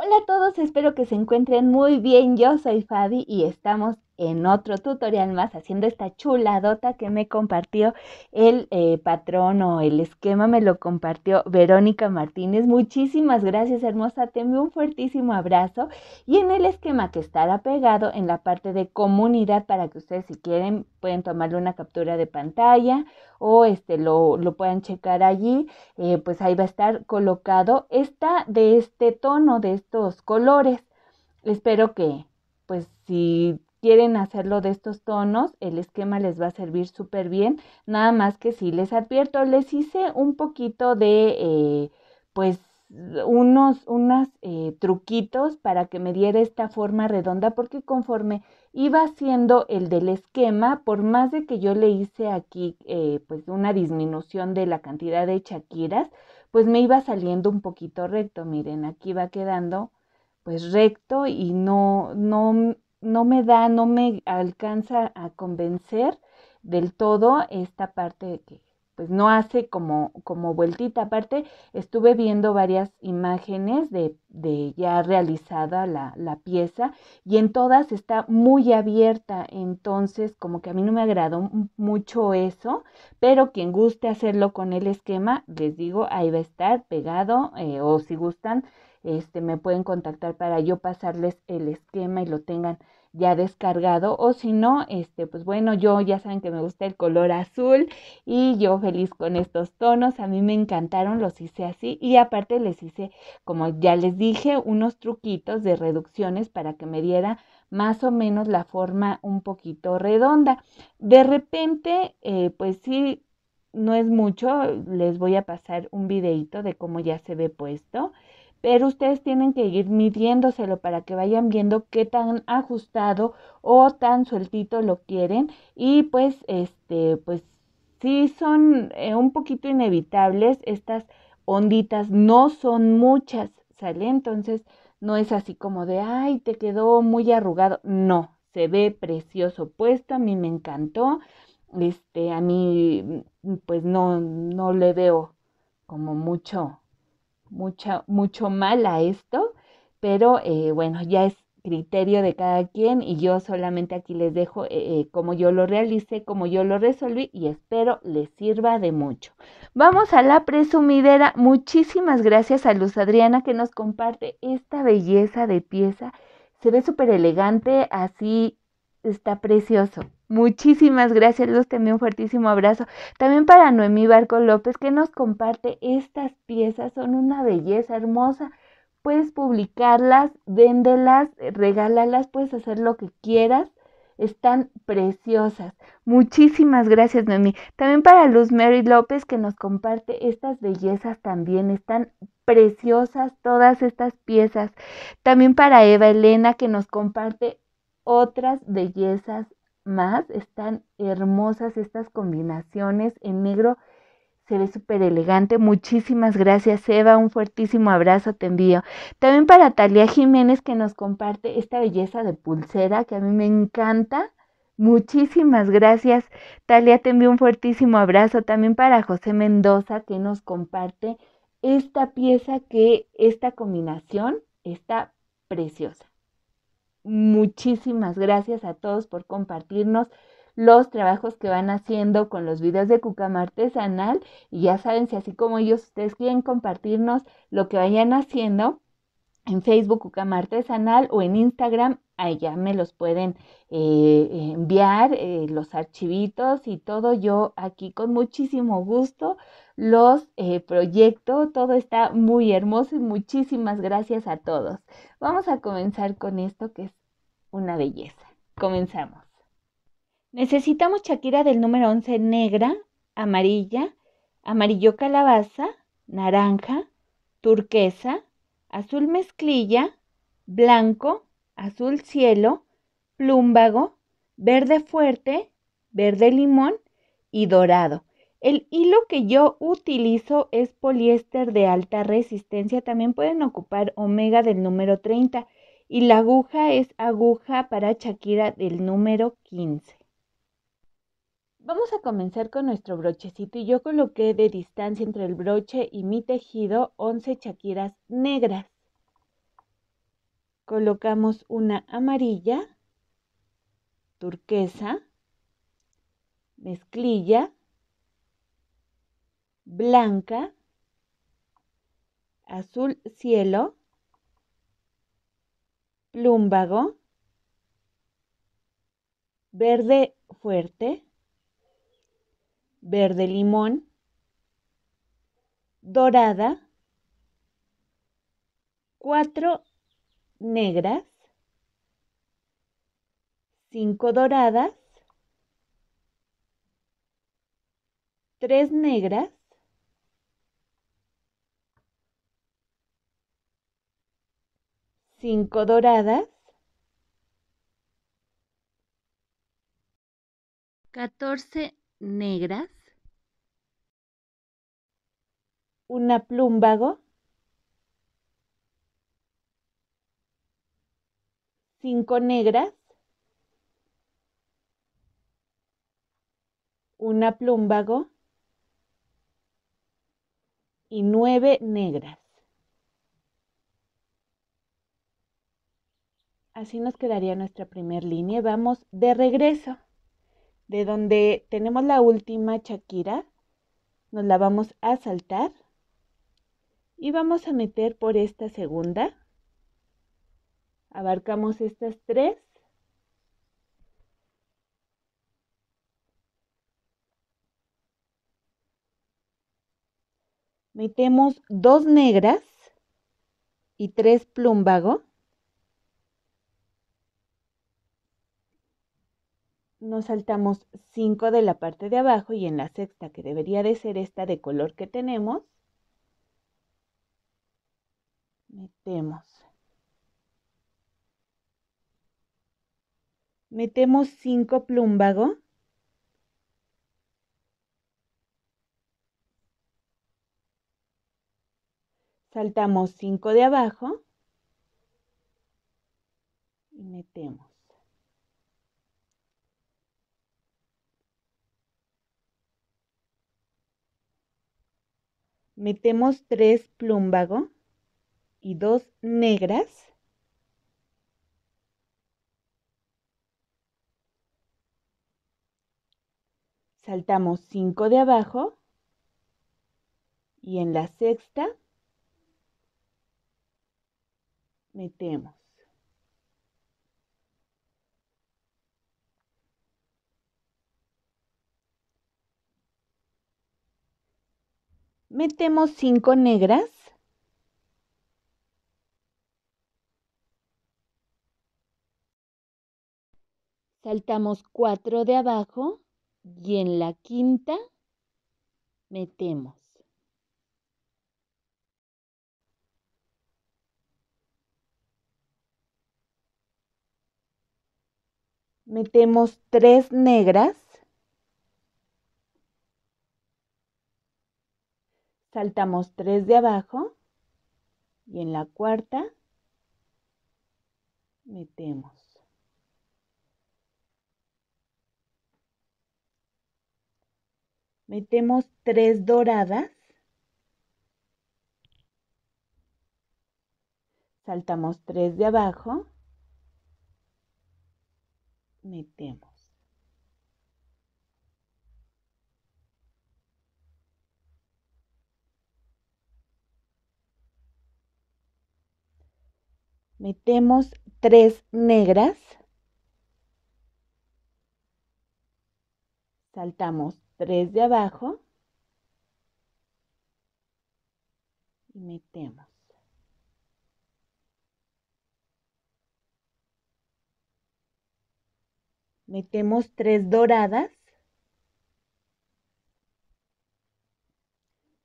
Hola a todos, espero que se encuentren muy bien. Yo soy Fabi y estamos en otro tutorial más haciendo esta chuladota que me compartió el eh, patrón o el esquema, me lo compartió Verónica Martínez. Muchísimas gracias, hermosa. Te un fuertísimo abrazo. Y en el esquema que estará pegado en la parte de comunidad para que ustedes si quieren pueden tomarle una captura de pantalla o este lo, puedan checar allí, eh, pues ahí va a estar colocado esta de este tono, de estos colores. Espero que pues si quieren hacerlo de estos tonos, el esquema les va a servir súper bien. Nada más que si sí, les advierto, les hice un poquito de, eh, pues, unos unas, eh, truquitos para que me diera esta forma redonda porque conforme iba haciendo el del esquema por más de que yo le hice aquí eh, pues una disminución de la cantidad de chaquiras pues me iba saliendo un poquito recto miren aquí va quedando pues recto y no no no me da, no me alcanza a convencer del todo esta parte que pues no hace como, como vueltita. Aparte, estuve viendo varias imágenes de, de ya realizada la, pieza y en todas está muy abierta, entonces como que a mí no me agradó mucho eso, pero quien guste hacerlo con el esquema, les digo, ahí va a estar pegado eh, o si gustan este, me pueden contactar para yo pasarles el esquema y lo tengan ya descargado o si no, este, pues bueno, yo ya saben que me gusta el color azul y yo feliz con estos tonos, a mí me encantaron, los hice así y aparte les hice, como ya les dije, unos truquitos de reducciones para que me diera más o menos la forma un poquito redonda. De repente, eh, pues sí, no es mucho, les voy a pasar un videito de cómo ya se ve puesto pero ustedes tienen que ir midiéndoselo para que vayan viendo qué tan ajustado o tan sueltito lo quieren y pues este pues sí son eh, un poquito inevitables estas onditas no son muchas sale entonces no es así como de ay te quedó muy arrugado no se ve precioso puesto a mí me encantó este a mí mm, pues no no le veo como mucho mucho mucho mal a esto, pero eh, bueno, ya es criterio de cada quien y yo solamente aquí les dejo eh, eh, como yo lo realicé, como yo lo resolví y espero les sirva de mucho. Vamos a la presumidera. Muchísimas gracias a Luz Adriana que nos comparte esta belleza de pieza. Se ve súper elegante, así está precioso. Muchísimas gracias, Luz. también un fuertísimo abrazo. También para Noemí Barco López, que nos comparte estas piezas. Son una belleza hermosa. Puedes publicarlas, véndelas, regálalas, puedes hacer lo que quieras. Están preciosas. Muchísimas gracias, Noemí. También para Luz Mary López, que nos comparte estas bellezas también. Están preciosas todas estas piezas. También para Eva Elena, que nos comparte otras bellezas más. Están hermosas estas combinaciones en negro. Se ve súper elegante. Muchísimas gracias, Eva. Un fuertísimo abrazo te envío. También para Talia Jiménez que nos comparte esta belleza de pulsera que a mí me encanta. Muchísimas gracias. Talia, te envío un fuertísimo abrazo también para José Mendoza que nos comparte esta pieza que esta combinación está preciosa. Muchísimas gracias a todos por compartirnos los trabajos que van haciendo con los videos de Cucama Artesanal. Y ya saben, si así como ellos, ustedes quieren compartirnos lo que vayan haciendo en Facebook Cucama Artesanal o en Instagram, allá me los pueden eh, enviar, eh, los archivitos y todo. Yo aquí con muchísimo gusto los eh, proyecto. Todo está muy hermoso y muchísimas gracias a todos. Vamos a comenzar con esto que es una belleza. Comenzamos. Necesitamos Shakira del número 11 negra, amarilla, amarillo calabaza, naranja, turquesa, azul mezclilla, blanco, azul cielo, plúmbago, verde fuerte, verde limón y dorado. El hilo que yo utilizo es poliéster de alta resistencia. También pueden ocupar omega del número 30 y la aguja es aguja para Shakira del número 15. Vamos a comenzar con nuestro brochecito y yo coloqué de distancia entre el broche y mi tejido 11 chaquiras negras. Colocamos una amarilla, turquesa, mezclilla, blanca, azul cielo, Lumbago. Verde fuerte. Verde limón. Dorada. Cuatro negras. Cinco doradas. Tres negras cinco doradas, catorce negras, una plumbago, cinco negras, una plumbago y nueve negras. Así nos quedaría nuestra primera línea. Vamos de regreso, de donde tenemos la última Shakira, nos la vamos a saltar y vamos a meter por esta segunda. Abarcamos estas tres. Metemos dos negras y tres plumbago. nos saltamos 5 de la parte de abajo y en la sexta, que debería de ser esta de color que tenemos, metemos. Metemos 5 plumbago. Saltamos 5 de abajo y metemos. metemos tres plumbago y dos negras. Saltamos 5 de abajo y en la sexta metemos metemos cinco negras. Saltamos cuatro de abajo y en la quinta metemos. Metemos tres negras. saltamos tres de abajo y en la cuarta metemos. Metemos tres doradas. Saltamos tres de abajo. Metemos. metemos tres negras, saltamos tres de abajo y metemos. Metemos tres doradas,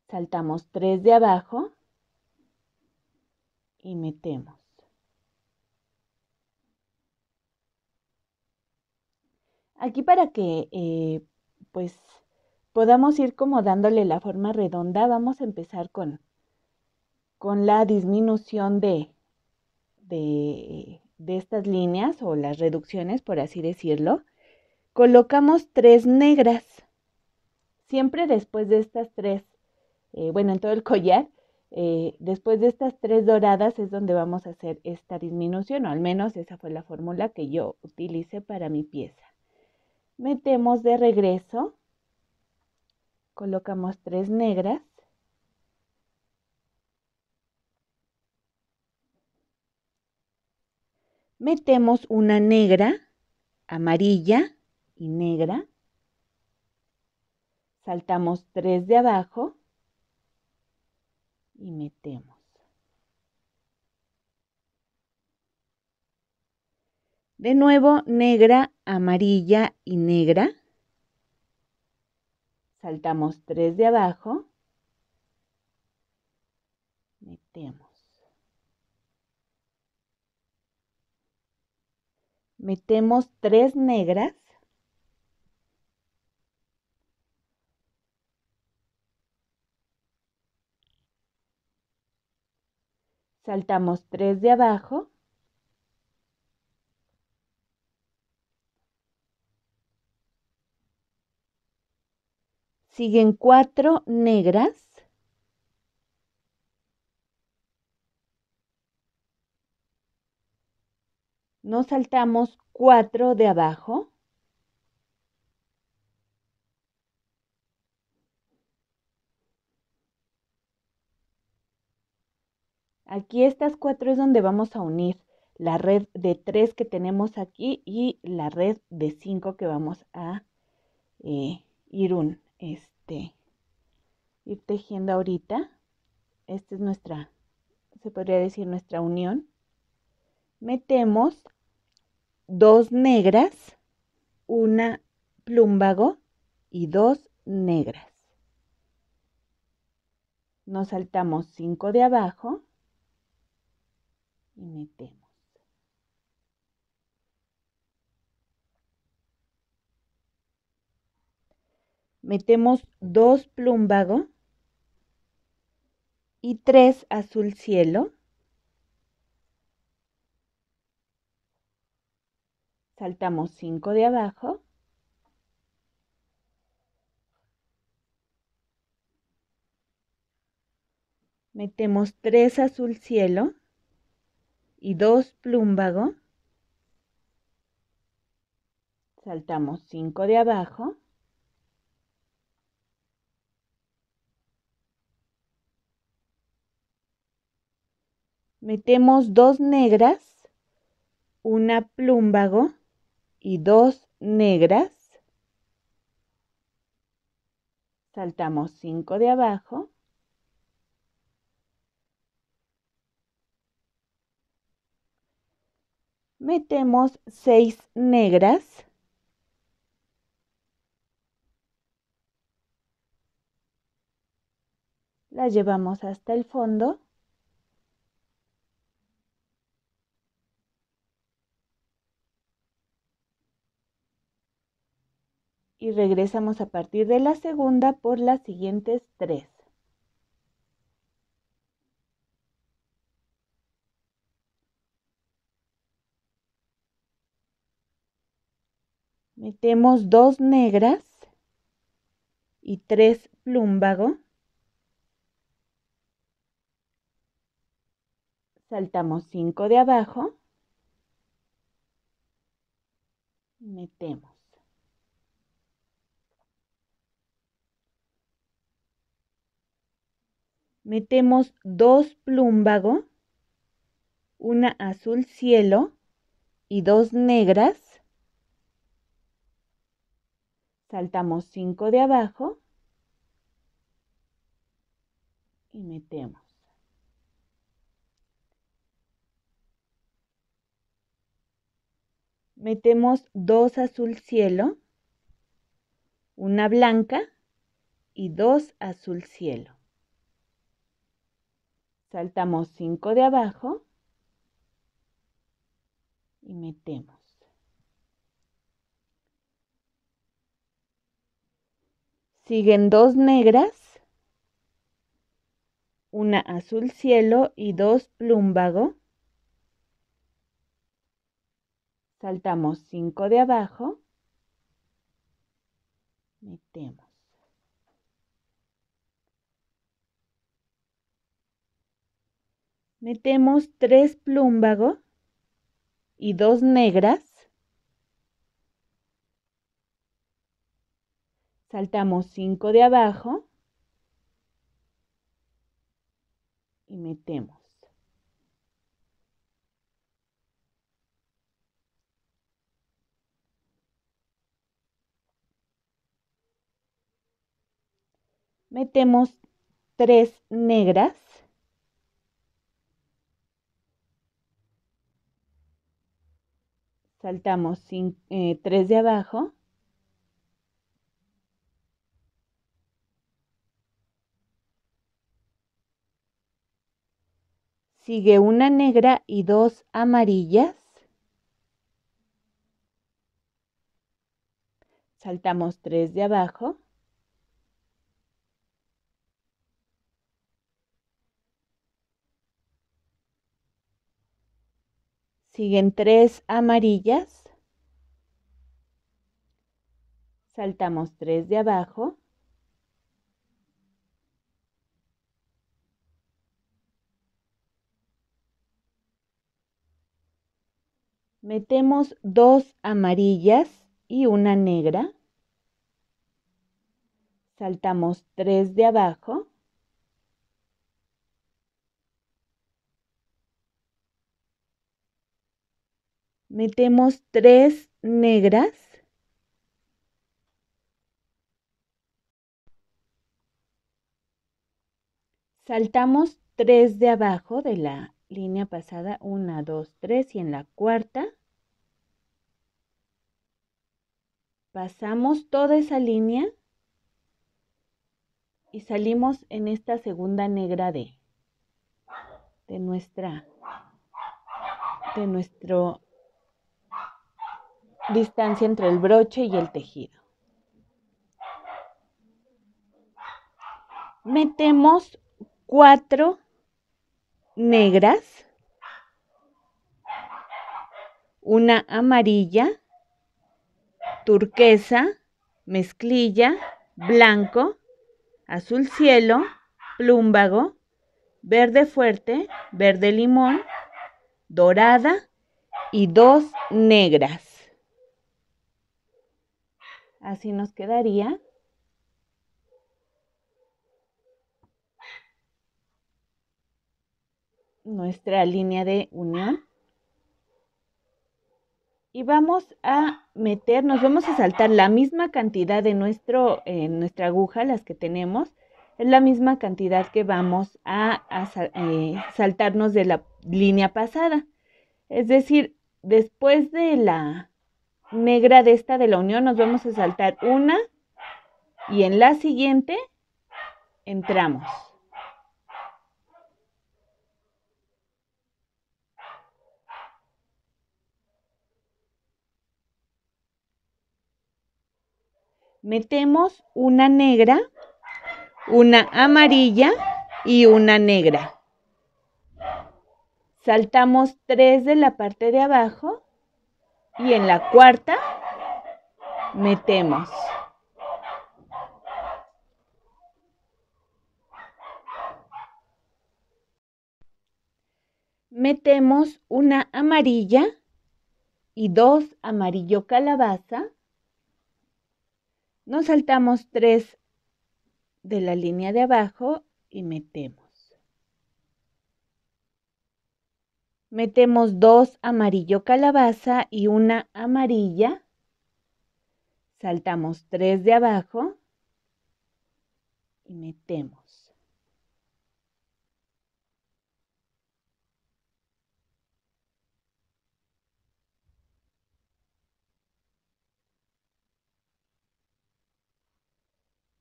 saltamos tres de abajo y metemos. Aquí para que eh, pues podamos ir como dándole la forma redonda, vamos a empezar con, con la disminución de, de, estas líneas o las reducciones, por así decirlo. Colocamos tres negras, siempre después de estas tres, eh, bueno, en todo el collar, eh, después de estas tres doradas es donde vamos a hacer esta disminución, o al menos esa fue la fórmula que yo utilicé para mi pieza. Metemos de regreso. Colocamos tres negras. Metemos una negra, amarilla y negra. Saltamos tres de abajo y metemos. De nuevo, negra, amarilla y negra. Saltamos tres de abajo. Metemos. Metemos tres negras. Saltamos tres de abajo. Siguen cuatro negras. Nos saltamos cuatro de abajo. Aquí estas cuatro es donde vamos a unir la red de tres que tenemos aquí y la red de cinco que vamos a eh, ir un, este, ir tejiendo ahorita. Esta es nuestra, se podría decir nuestra unión. Metemos dos negras, una plumbago y dos negras. Nos saltamos cinco de abajo y metemos. metemos dos plumbago y 3 azul cielo. Saltamos 5 de abajo. Metemos 3 azul cielo y 2 plumbago. Saltamos 5 de abajo. metemos dos negras, una plumbago y dos negras. Saltamos 5 de abajo. Metemos 6 negras. Las llevamos hasta el fondo. y regresamos a partir de la segunda por las siguientes tres. Metemos dos negras y tres plumbago. Saltamos cinco de abajo. Metemos. metemos dos plumbago, una azul cielo y dos negras. Saltamos cinco de abajo y metemos. Metemos dos azul cielo, una blanca y dos azul cielo. Saltamos 5 de abajo y metemos. Siguen dos negras, una azul cielo y dos plumbago. Saltamos 5 de abajo, metemos. metemos tres plúmbago y dos negras. Saltamos cinco de abajo y metemos. Metemos tres negras. saltamos eh, tres de abajo, sigue una negra y dos amarillas, saltamos tres de abajo, Siguen tres amarillas. Saltamos tres de abajo. Metemos dos amarillas y una negra. Saltamos tres de abajo. metemos tres negras. Saltamos tres de abajo de la línea pasada, una, dos, tres y en la cuarta pasamos toda esa línea y salimos en esta segunda negra de, de nuestra de nuestro distancia entre el broche y el tejido. Metemos cuatro negras, una amarilla, turquesa, mezclilla, blanco, azul cielo, plúmbago, verde fuerte, verde limón, dorada y dos negras. Así nos quedaría. nuestra línea de unión y vamos a meter, nos vamos a saltar la misma cantidad de nuestro, eh, nuestra aguja, las que tenemos, es la misma cantidad que vamos a, eh, saltarnos de la línea pasada. Es decir, después de la negra de esta de la unión nos vamos a saltar una y en la siguiente entramos. Metemos una negra, una amarilla y una negra. Saltamos tres de la parte de abajo y en la cuarta, metemos. Metemos una amarilla y dos amarillo calabaza. Nos saltamos tres de la línea de abajo y metemos. Metemos dos amarillo calabaza y una amarilla. Saltamos tres de abajo y metemos.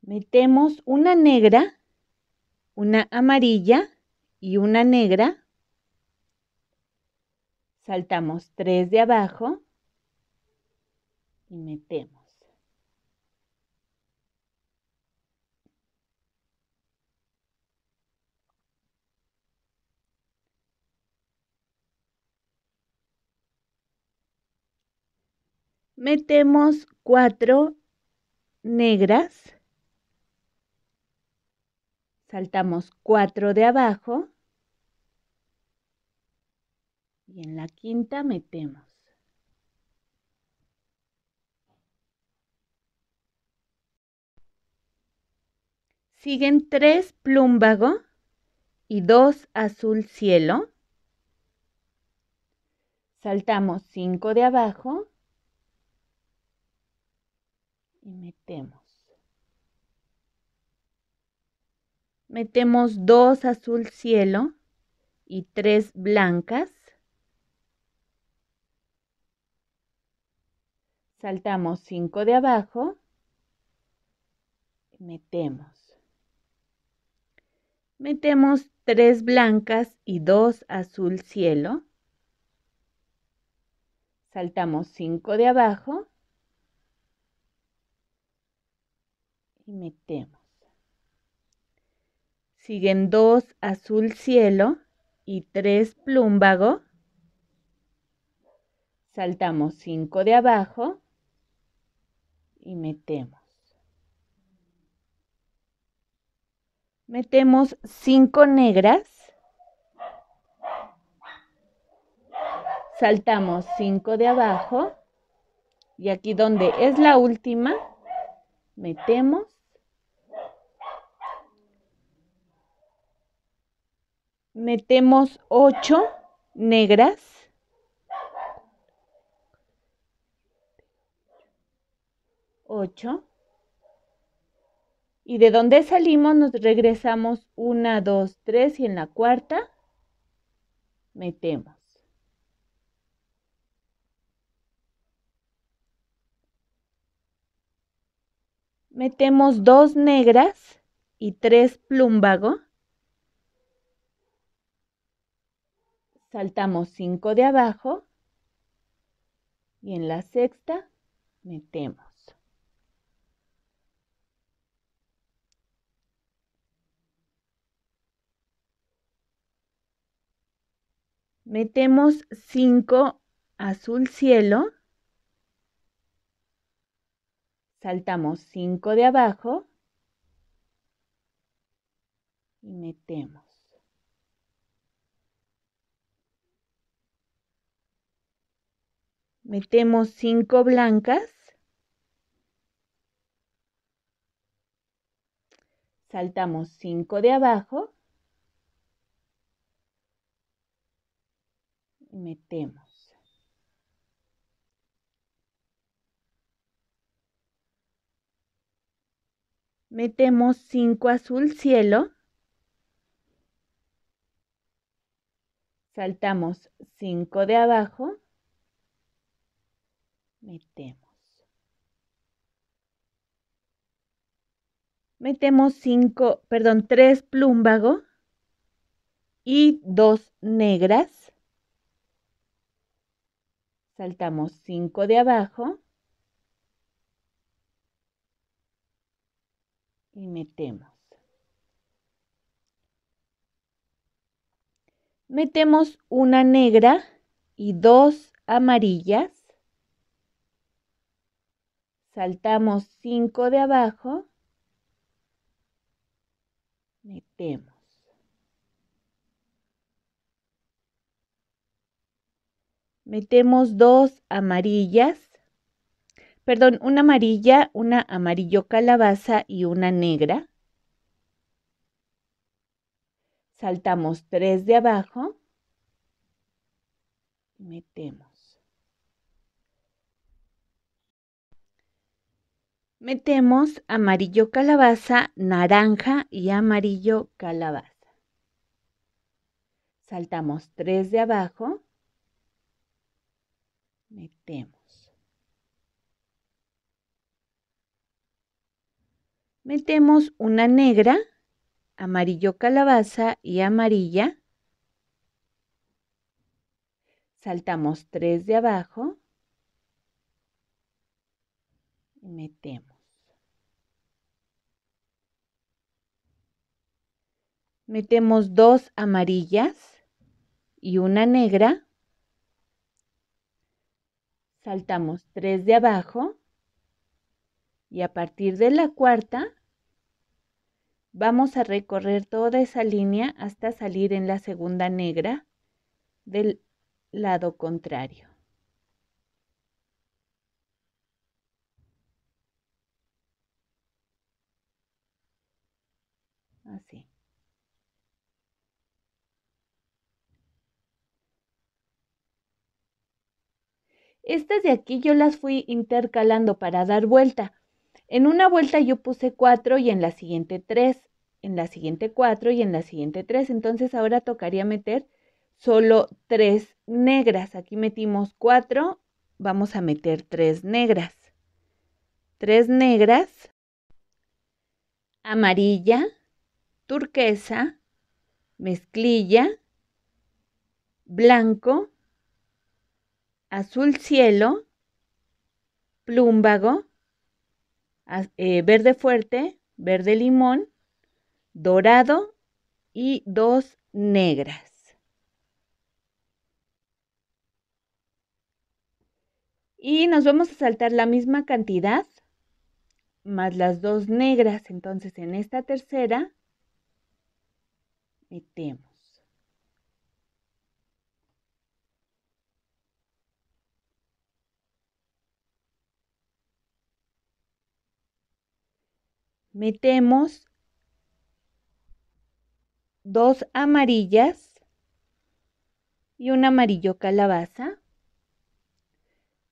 Metemos una negra, una amarilla y una negra. Saltamos 3 de abajo y metemos. Metemos 4 negras. Saltamos 4 de abajo y en la quinta metemos. Siguen tres plumbago y dos azul cielo. Saltamos cinco de abajo y metemos. Metemos dos azul cielo y tres blancas. Saltamos 5 de abajo, metemos. Metemos 3 blancas y 2 azul cielo. Saltamos 5 de abajo y metemos. Siguen 2 azul cielo y 3 plúmbago. Saltamos 5 de abajo y metemos. Metemos cinco negras. Saltamos cinco de abajo. Y aquí donde es la última, metemos. Metemos ocho negras. 8. Y de donde salimos nos regresamos 1, 2, 3 y en la cuarta metemos. Metemos dos negras y tres plumbago. Saltamos 5 de abajo y en la sexta metemos. Metemos 5 azul cielo. Saltamos 5 de abajo. Y metemos. Metemos 5 blancas. Saltamos 5 de abajo. metemos. Metemos cinco azul cielo. Saltamos cinco de abajo. Metemos. Metemos cinco, perdón, tres plúmbago y dos negras saltamos 5 de abajo y metemos. Metemos una negra y dos amarillas. Saltamos 5 de abajo. Metemos. Metemos dos amarillas, perdón, una amarilla, una amarillo calabaza y una negra. Saltamos tres de abajo. Metemos. Metemos amarillo calabaza, naranja y amarillo calabaza. Saltamos tres de abajo metemos. Metemos una negra, amarillo calabaza y amarilla. Saltamos tres de abajo y metemos. Metemos dos amarillas y una negra saltamos tres de abajo y a partir de la cuarta vamos a recorrer toda esa línea hasta salir en la segunda negra del lado contrario. Estas de aquí yo las fui intercalando para dar vuelta. En una vuelta yo puse cuatro y en la siguiente tres, en la siguiente cuatro y en la siguiente tres. Entonces ahora tocaría meter solo tres negras. Aquí metimos 4, vamos a meter tres negras. tres negras, amarilla, turquesa, mezclilla, blanco azul cielo, plúmbago, eh, verde fuerte, verde limón, dorado y dos negras. Y nos vamos a saltar la misma cantidad más las dos negras. Entonces en esta tercera metemos. metemos dos amarillas y un amarillo calabaza.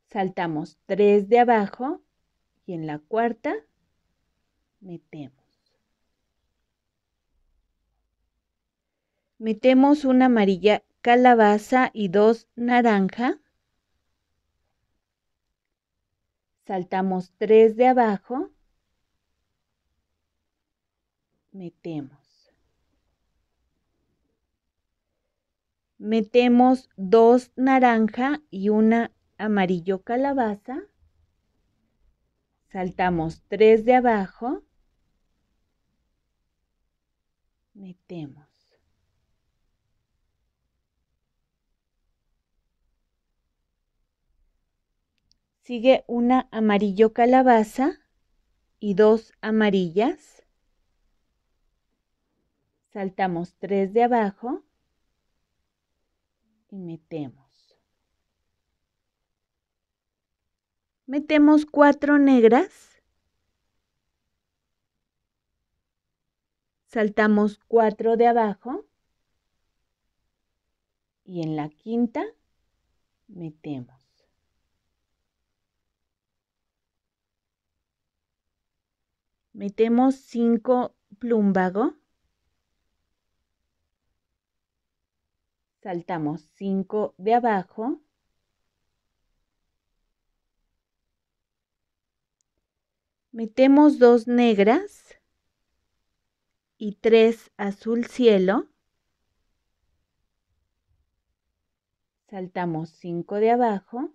Saltamos tres de abajo y en la cuarta metemos. Metemos una amarilla calabaza y dos naranja. Saltamos tres de abajo metemos. Metemos dos naranja y una amarillo calabaza. Saltamos tres de abajo. Metemos. Sigue una amarillo calabaza y dos amarillas saltamos tres de abajo y metemos. Metemos cuatro negras, saltamos cuatro de abajo y en la quinta metemos. Metemos cinco plumbago. saltamos 5 de abajo metemos 2 negras y 3 azul cielo saltamos 5 de abajo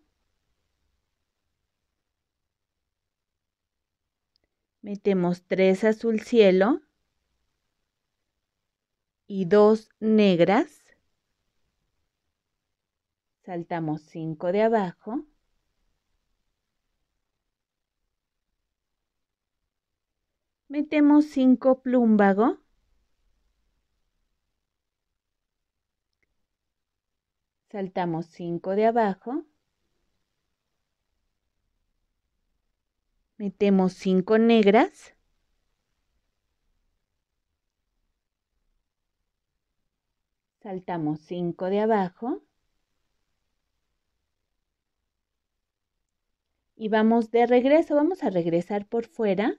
metemos 3 azul cielo y 2 negras saltamos cinco de abajo, metemos cinco plúmbago, saltamos cinco de abajo, metemos cinco negras, saltamos cinco de abajo, y vamos de regreso, vamos a regresar por fuera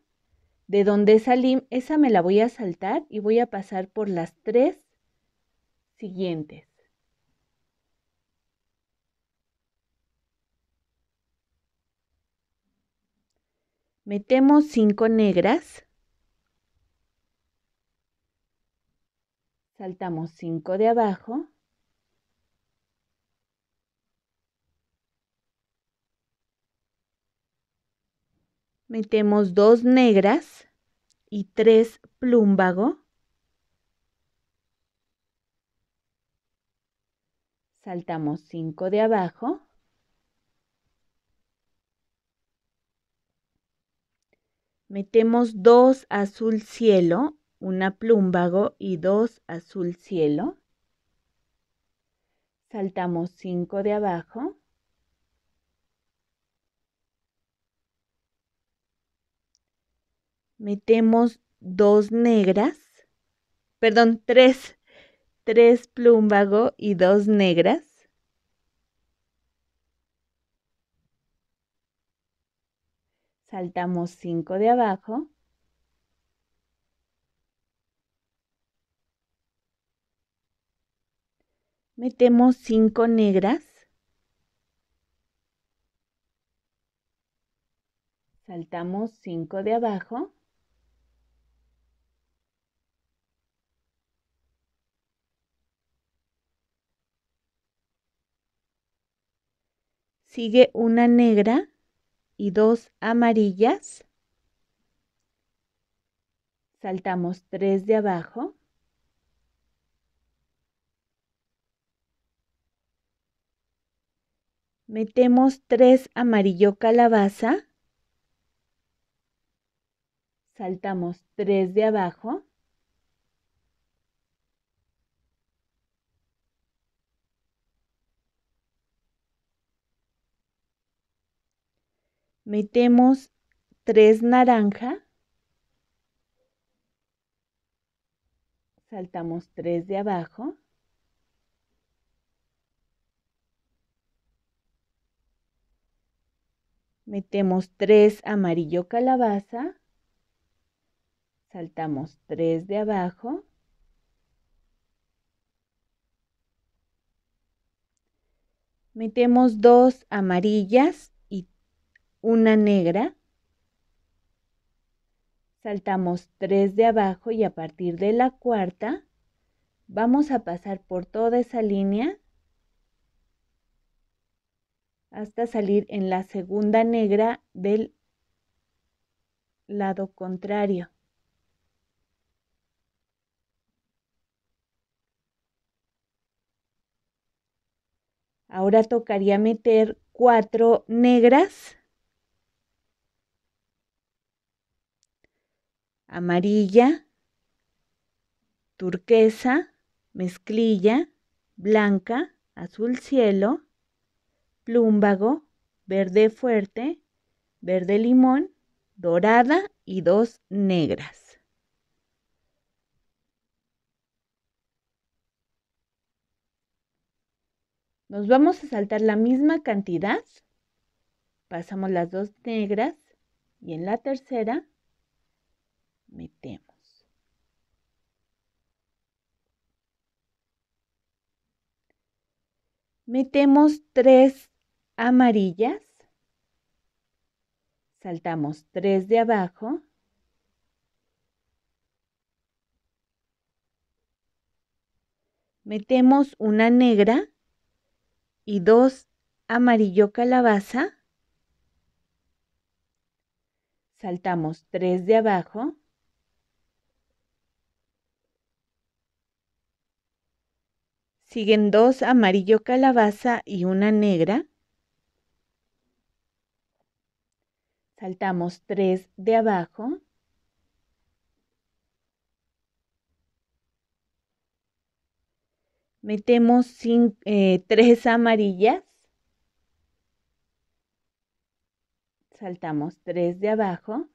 de donde salí, esa me la voy a saltar y voy a pasar por las tres siguientes. Metemos cinco negras. Saltamos cinco de abajo. metemos dos negras y tres plumbago. Saltamos 5 de abajo. Metemos dos azul cielo, una plumbago y dos azul cielo. Saltamos 5 de abajo. metemos dos negras, perdón, tres, tres plumbago y dos negras. Saltamos cinco de abajo. Metemos cinco negras. Saltamos cinco de abajo. Sigue una negra y dos amarillas. Saltamos tres de abajo. Metemos tres amarillo calabaza. Saltamos tres de abajo. metemos tres naranja, saltamos tres de abajo, metemos tres amarillo calabaza, saltamos tres de abajo, metemos dos amarillas, una negra, saltamos tres de abajo y a partir de la cuarta vamos a pasar por toda esa línea hasta salir en la segunda negra del lado contrario. Ahora tocaría meter cuatro negras amarilla, turquesa, mezclilla, blanca, azul cielo, plúmbago, verde fuerte, verde limón, dorada y dos negras. Nos vamos a saltar la misma cantidad. Pasamos las dos negras y en la tercera metemos. Metemos tres amarillas. Saltamos tres de abajo. Metemos una negra y dos amarillo calabaza. Saltamos tres de abajo. Siguen dos amarillo calabaza y una negra. Saltamos tres de abajo. Metemos eh, tres amarillas. Saltamos tres de abajo.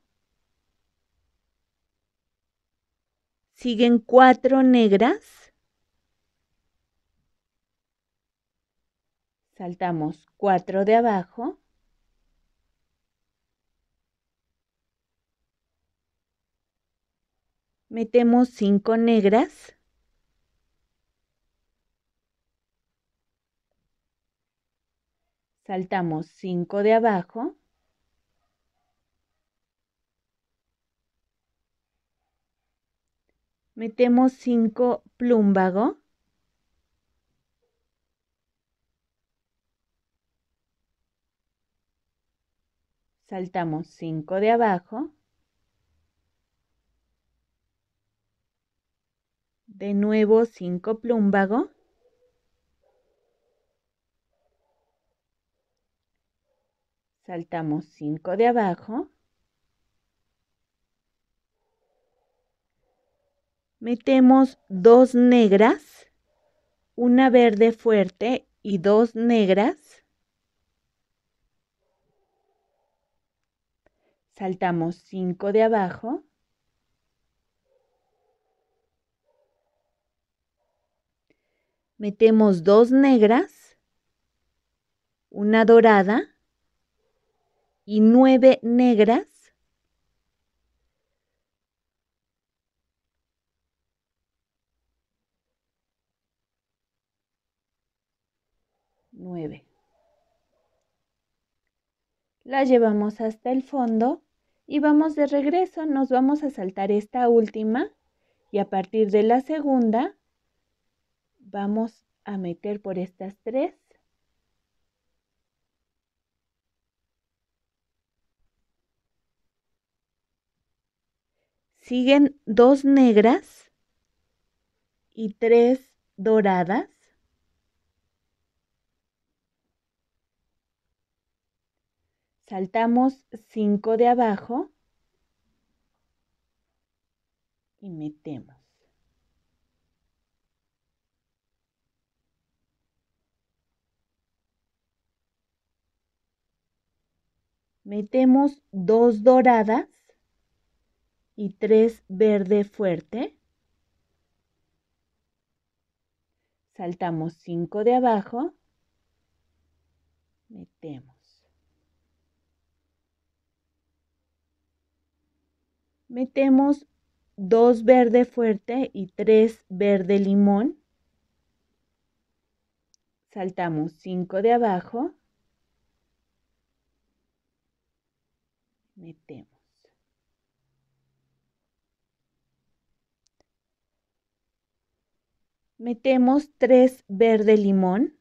Siguen cuatro negras. saltamos cuatro de abajo, metemos cinco negras, saltamos cinco de abajo, metemos cinco plúmbago, saltamos 5 de abajo, de nuevo 5 plumbago, saltamos 5 de abajo, metemos dos negras, una verde fuerte y dos negras, saltamos 5 de abajo, metemos dos negras, una dorada y nueve negras. Nueve. La llevamos hasta el fondo y vamos de regreso, nos vamos a saltar esta última y a partir de la segunda vamos a meter por estas tres siguen dos negras y tres doradas saltamos 5 de abajo y metemos. Metemos dos doradas y tres verde fuerte. Saltamos cinco de abajo. Metemos. metemos dos verde fuerte y tres verde limón. Saltamos cinco de abajo. Metemos. Metemos tres verde limón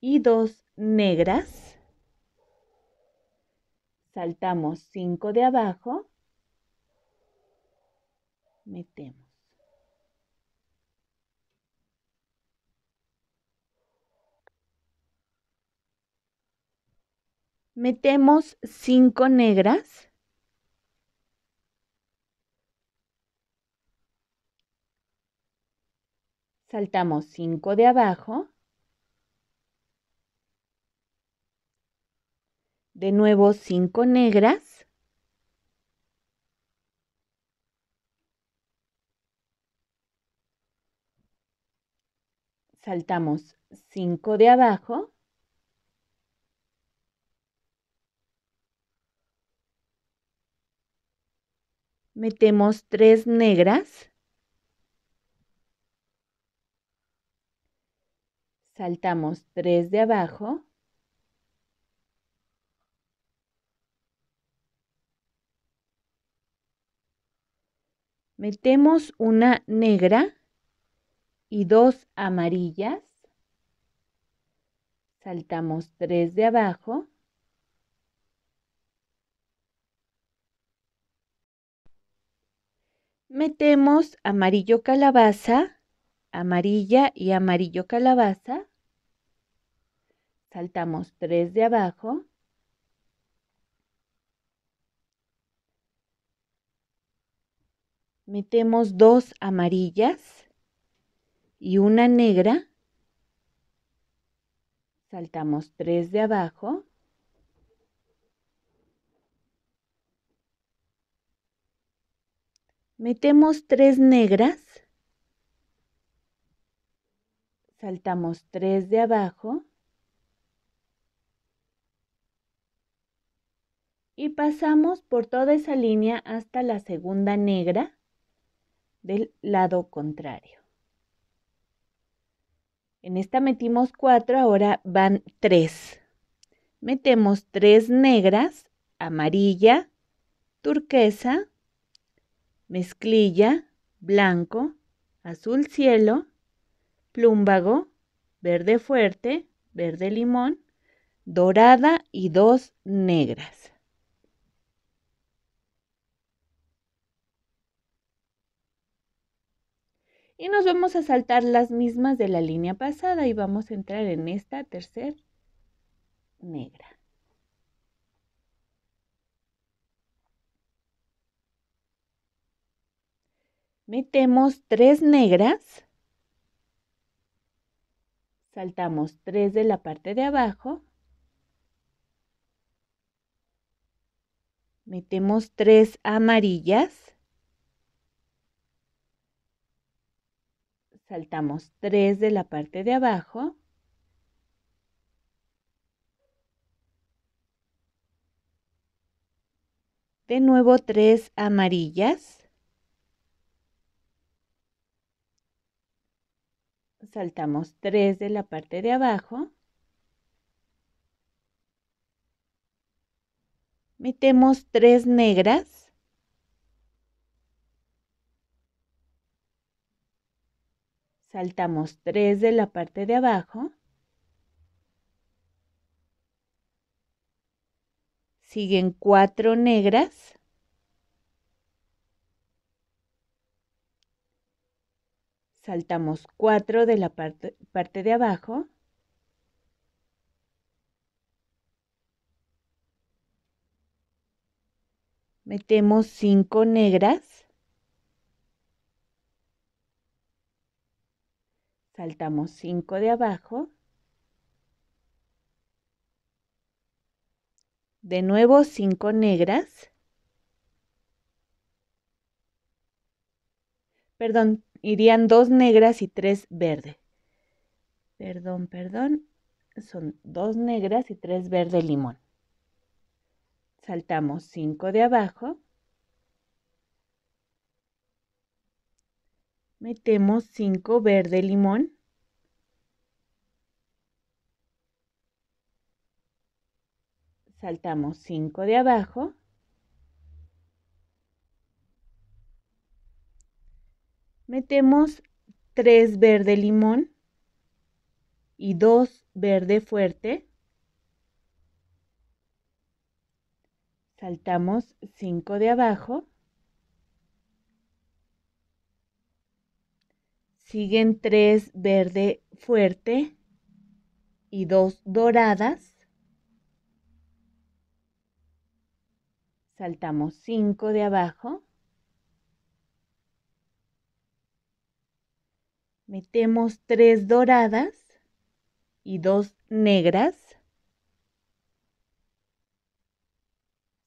y dos negras. Saltamos cinco de abajo metemos. Metemos cinco negras. Saltamos cinco de abajo. De nuevo cinco negras. saltamos 5 de abajo, metemos tres negras, saltamos 3 de abajo, metemos una negra, y dos amarillas. Saltamos tres de abajo. Metemos amarillo calabaza, amarilla y amarillo calabaza. Saltamos tres de abajo. Metemos dos amarillas y una negra. Saltamos tres de abajo. Metemos tres negras. Saltamos tres de abajo. y pasamos por toda esa línea hasta la segunda negra del lado contrario. En esta metimos cuatro, ahora van tres. Metemos tres negras, amarilla, turquesa, mezclilla, blanco, azul cielo, plúmbago, verde fuerte, verde limón, dorada y dos negras. y nos vamos a saltar las mismas de la línea pasada y vamos a entrar en esta tercera negra. Metemos tres negras, saltamos tres de la parte de abajo, metemos tres amarillas, saltamos tres de la parte de abajo. De nuevo tres amarillas. Saltamos tres de la parte de abajo. Metemos tres negras. saltamos 3 de la parte de abajo, siguen cuatro negras, saltamos 4 de la parte, parte de abajo, metemos 5 negras, saltamos 5 de abajo, de nuevo 5 negras, perdón, irían 2 negras y 3 verde, perdón, perdón, son 2 negras y 3 verde limón. Saltamos 5 de abajo, Metemos 5 verde limón. Saltamos 5 de abajo. Metemos 3 verde limón y 2 verde fuerte. Saltamos 5 de abajo. Siguen tres verde fuerte y dos doradas. Saltamos cinco de abajo. Metemos tres doradas y dos negras.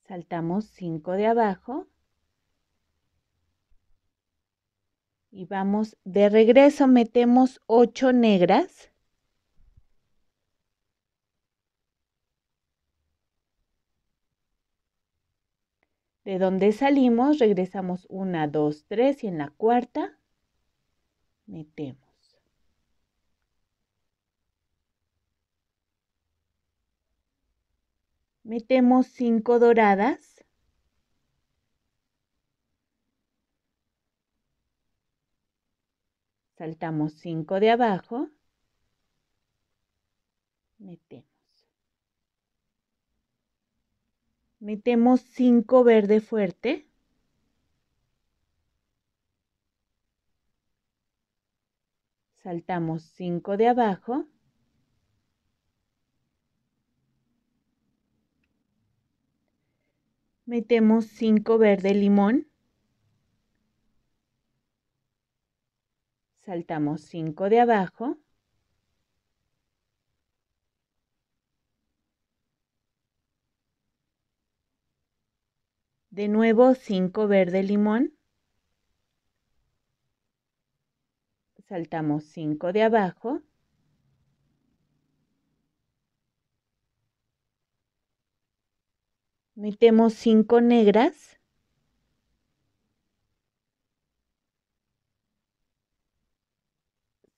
Saltamos cinco de abajo. y vamos de regreso, metemos ocho negras. De donde salimos, regresamos una, dos, tres y en la cuarta metemos. Metemos cinco doradas. Saltamos 5 de abajo. Metemos. Metemos 5 verde fuerte. Saltamos 5 de abajo. Metemos 5 verde limón. saltamos 5 de abajo, de nuevo 5 verde limón, saltamos 5 de abajo, metemos 5 negras,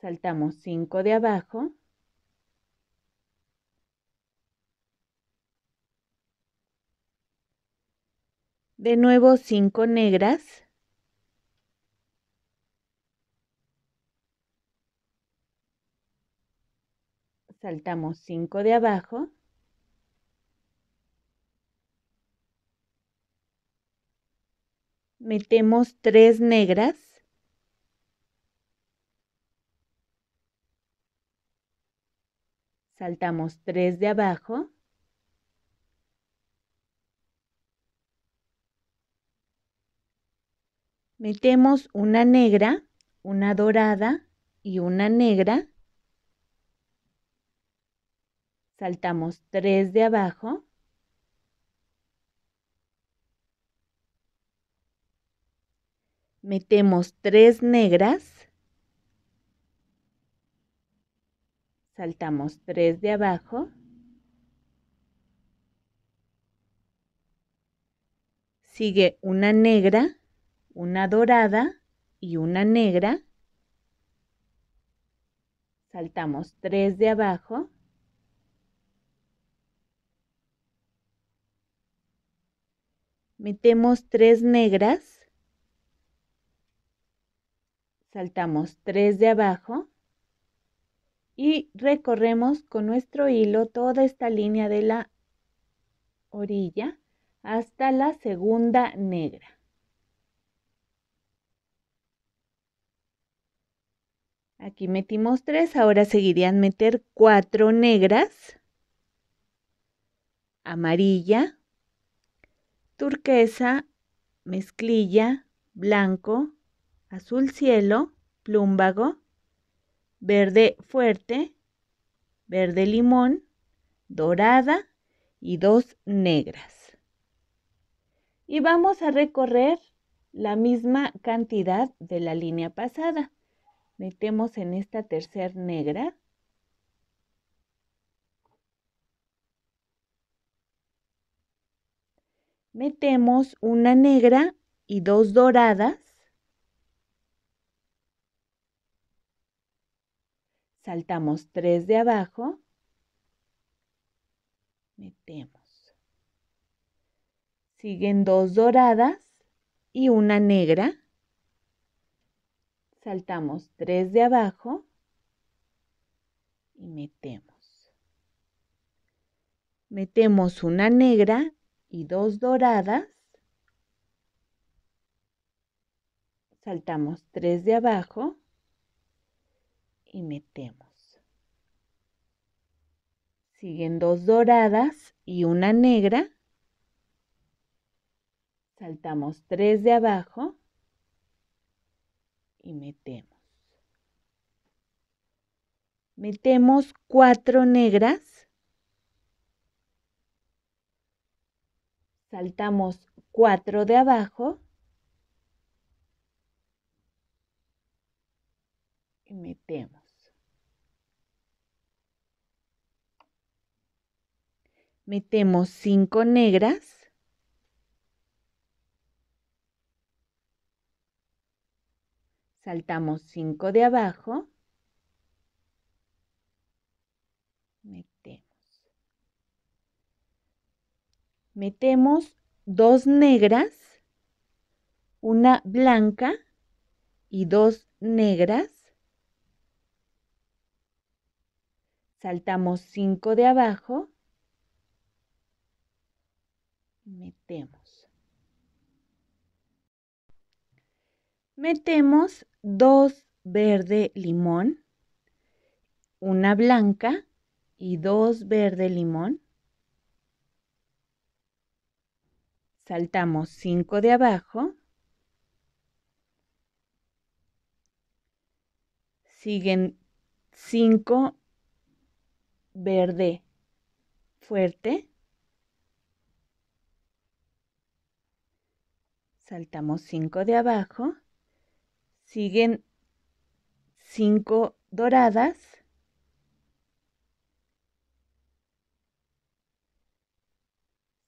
saltamos 5 de abajo, de nuevo cinco negras, saltamos 5 de abajo, metemos tres negras, saltamos tres de abajo, metemos una negra, una dorada y una negra, saltamos tres de abajo, metemos tres negras, saltamos tres de abajo, sigue una negra, una dorada y una negra, saltamos tres de abajo, metemos tres negras, saltamos tres de abajo, y recorremos con nuestro hilo toda esta línea de la orilla hasta la segunda negra. Aquí metimos tres, ahora seguirían meter cuatro negras, amarilla, turquesa, mezclilla, blanco, azul cielo, plúmbago, verde fuerte, verde limón, dorada y dos negras. Y vamos a recorrer la misma cantidad de la línea pasada. Metemos en esta tercera negra. Metemos una negra y dos doradas. saltamos tres de abajo, metemos. Siguen dos doradas y una negra. Saltamos tres de abajo y metemos. Metemos una negra y dos doradas. Saltamos tres de abajo y metemos. Siguen dos doradas y una negra. Saltamos tres de abajo y metemos. Metemos cuatro negras. Saltamos cuatro de abajo. y metemos. metemos 5 negras. Saltamos 5 de abajo. Metemos. Metemos 2 negras, una blanca y 2 negras. Saltamos 5 de abajo metemos. Metemos dos verde limón, una blanca y dos verde limón. Saltamos cinco de abajo. Siguen cinco verde fuerte. saltamos 5 de abajo, siguen 5 doradas,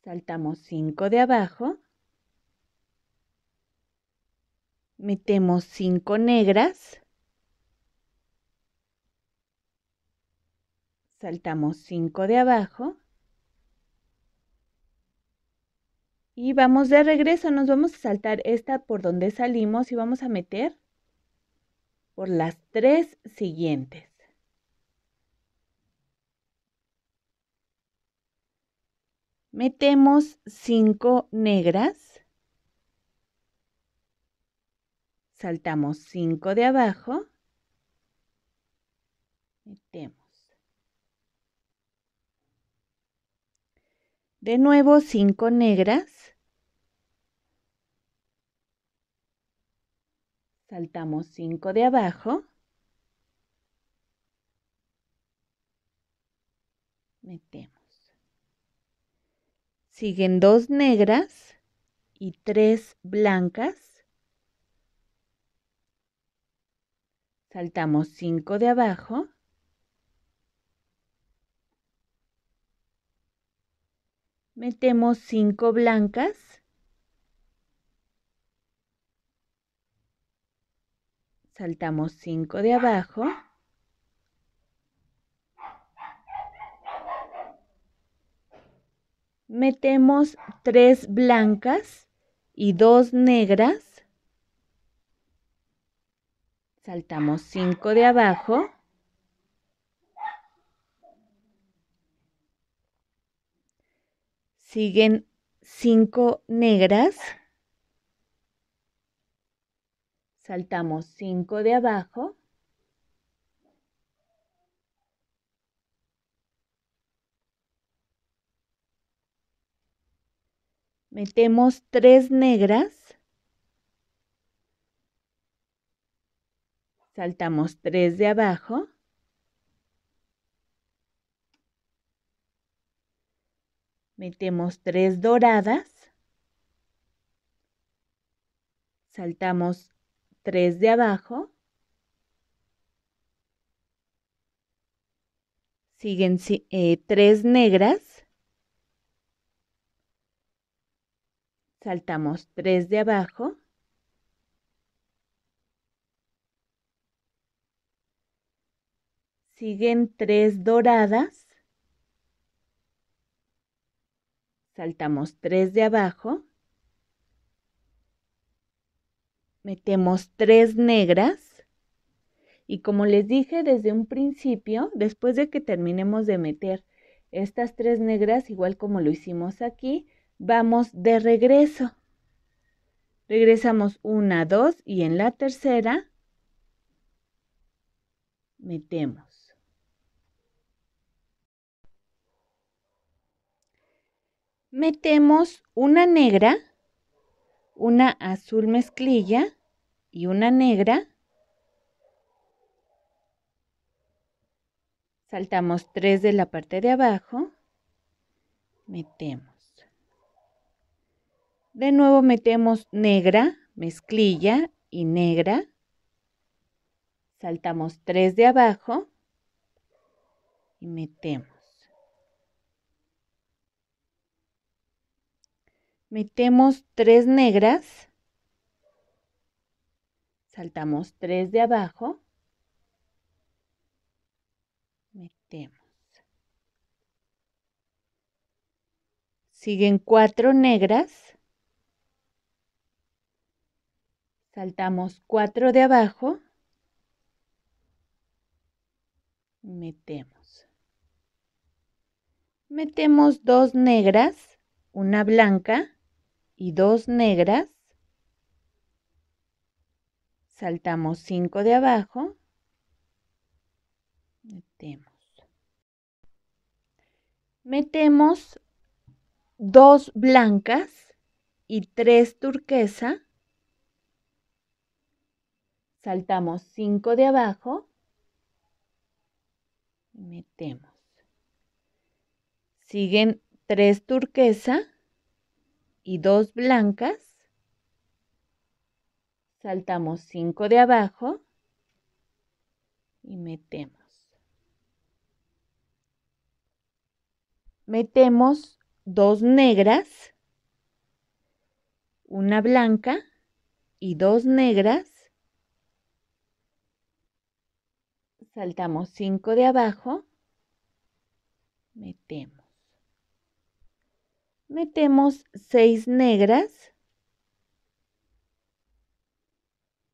saltamos 5 de abajo, metemos 5 negras, saltamos 5 de abajo, Y vamos de regreso, nos vamos a saltar esta por donde salimos y vamos a meter por las tres siguientes. Metemos cinco negras. Saltamos cinco de abajo. Metemos. De nuevo cinco negras. saltamos 5 de abajo, metemos. Siguen 2 negras y 3 blancas. Saltamos 5 de abajo. Metemos 5 blancas. saltamos 5 de abajo. Metemos 3 blancas y 2 negras. Saltamos 5 de abajo. Siguen 5 negras. saltamos 5 de abajo, metemos 3 negras, saltamos 3 de abajo, metemos 3 doradas, saltamos Tres de abajo. Siguen eh, tres negras. Saltamos tres de abajo. Siguen tres doradas. Saltamos tres de abajo. metemos tres negras y como les dije desde un principio, después de que terminemos de meter estas tres negras, igual como lo hicimos aquí, vamos de regreso. Regresamos una, dos y en la tercera metemos. Metemos una negra una azul mezclilla y una negra. Saltamos tres de la parte de abajo. Metemos. De nuevo metemos negra, mezclilla y negra. Saltamos tres de abajo y metemos. metemos tres negras, saltamos tres de abajo, metemos. Siguen cuatro negras, saltamos cuatro de abajo, metemos. Metemos dos negras, una blanca, y dos negras. Saltamos 5 de abajo. Metemos. Metemos dos blancas y tres turquesa. Saltamos 5 de abajo. Metemos. Siguen tres turquesa y dos blancas. Saltamos cinco de abajo y metemos. Metemos dos negras, una blanca y dos negras. Saltamos cinco de abajo, metemos metemos seis negras,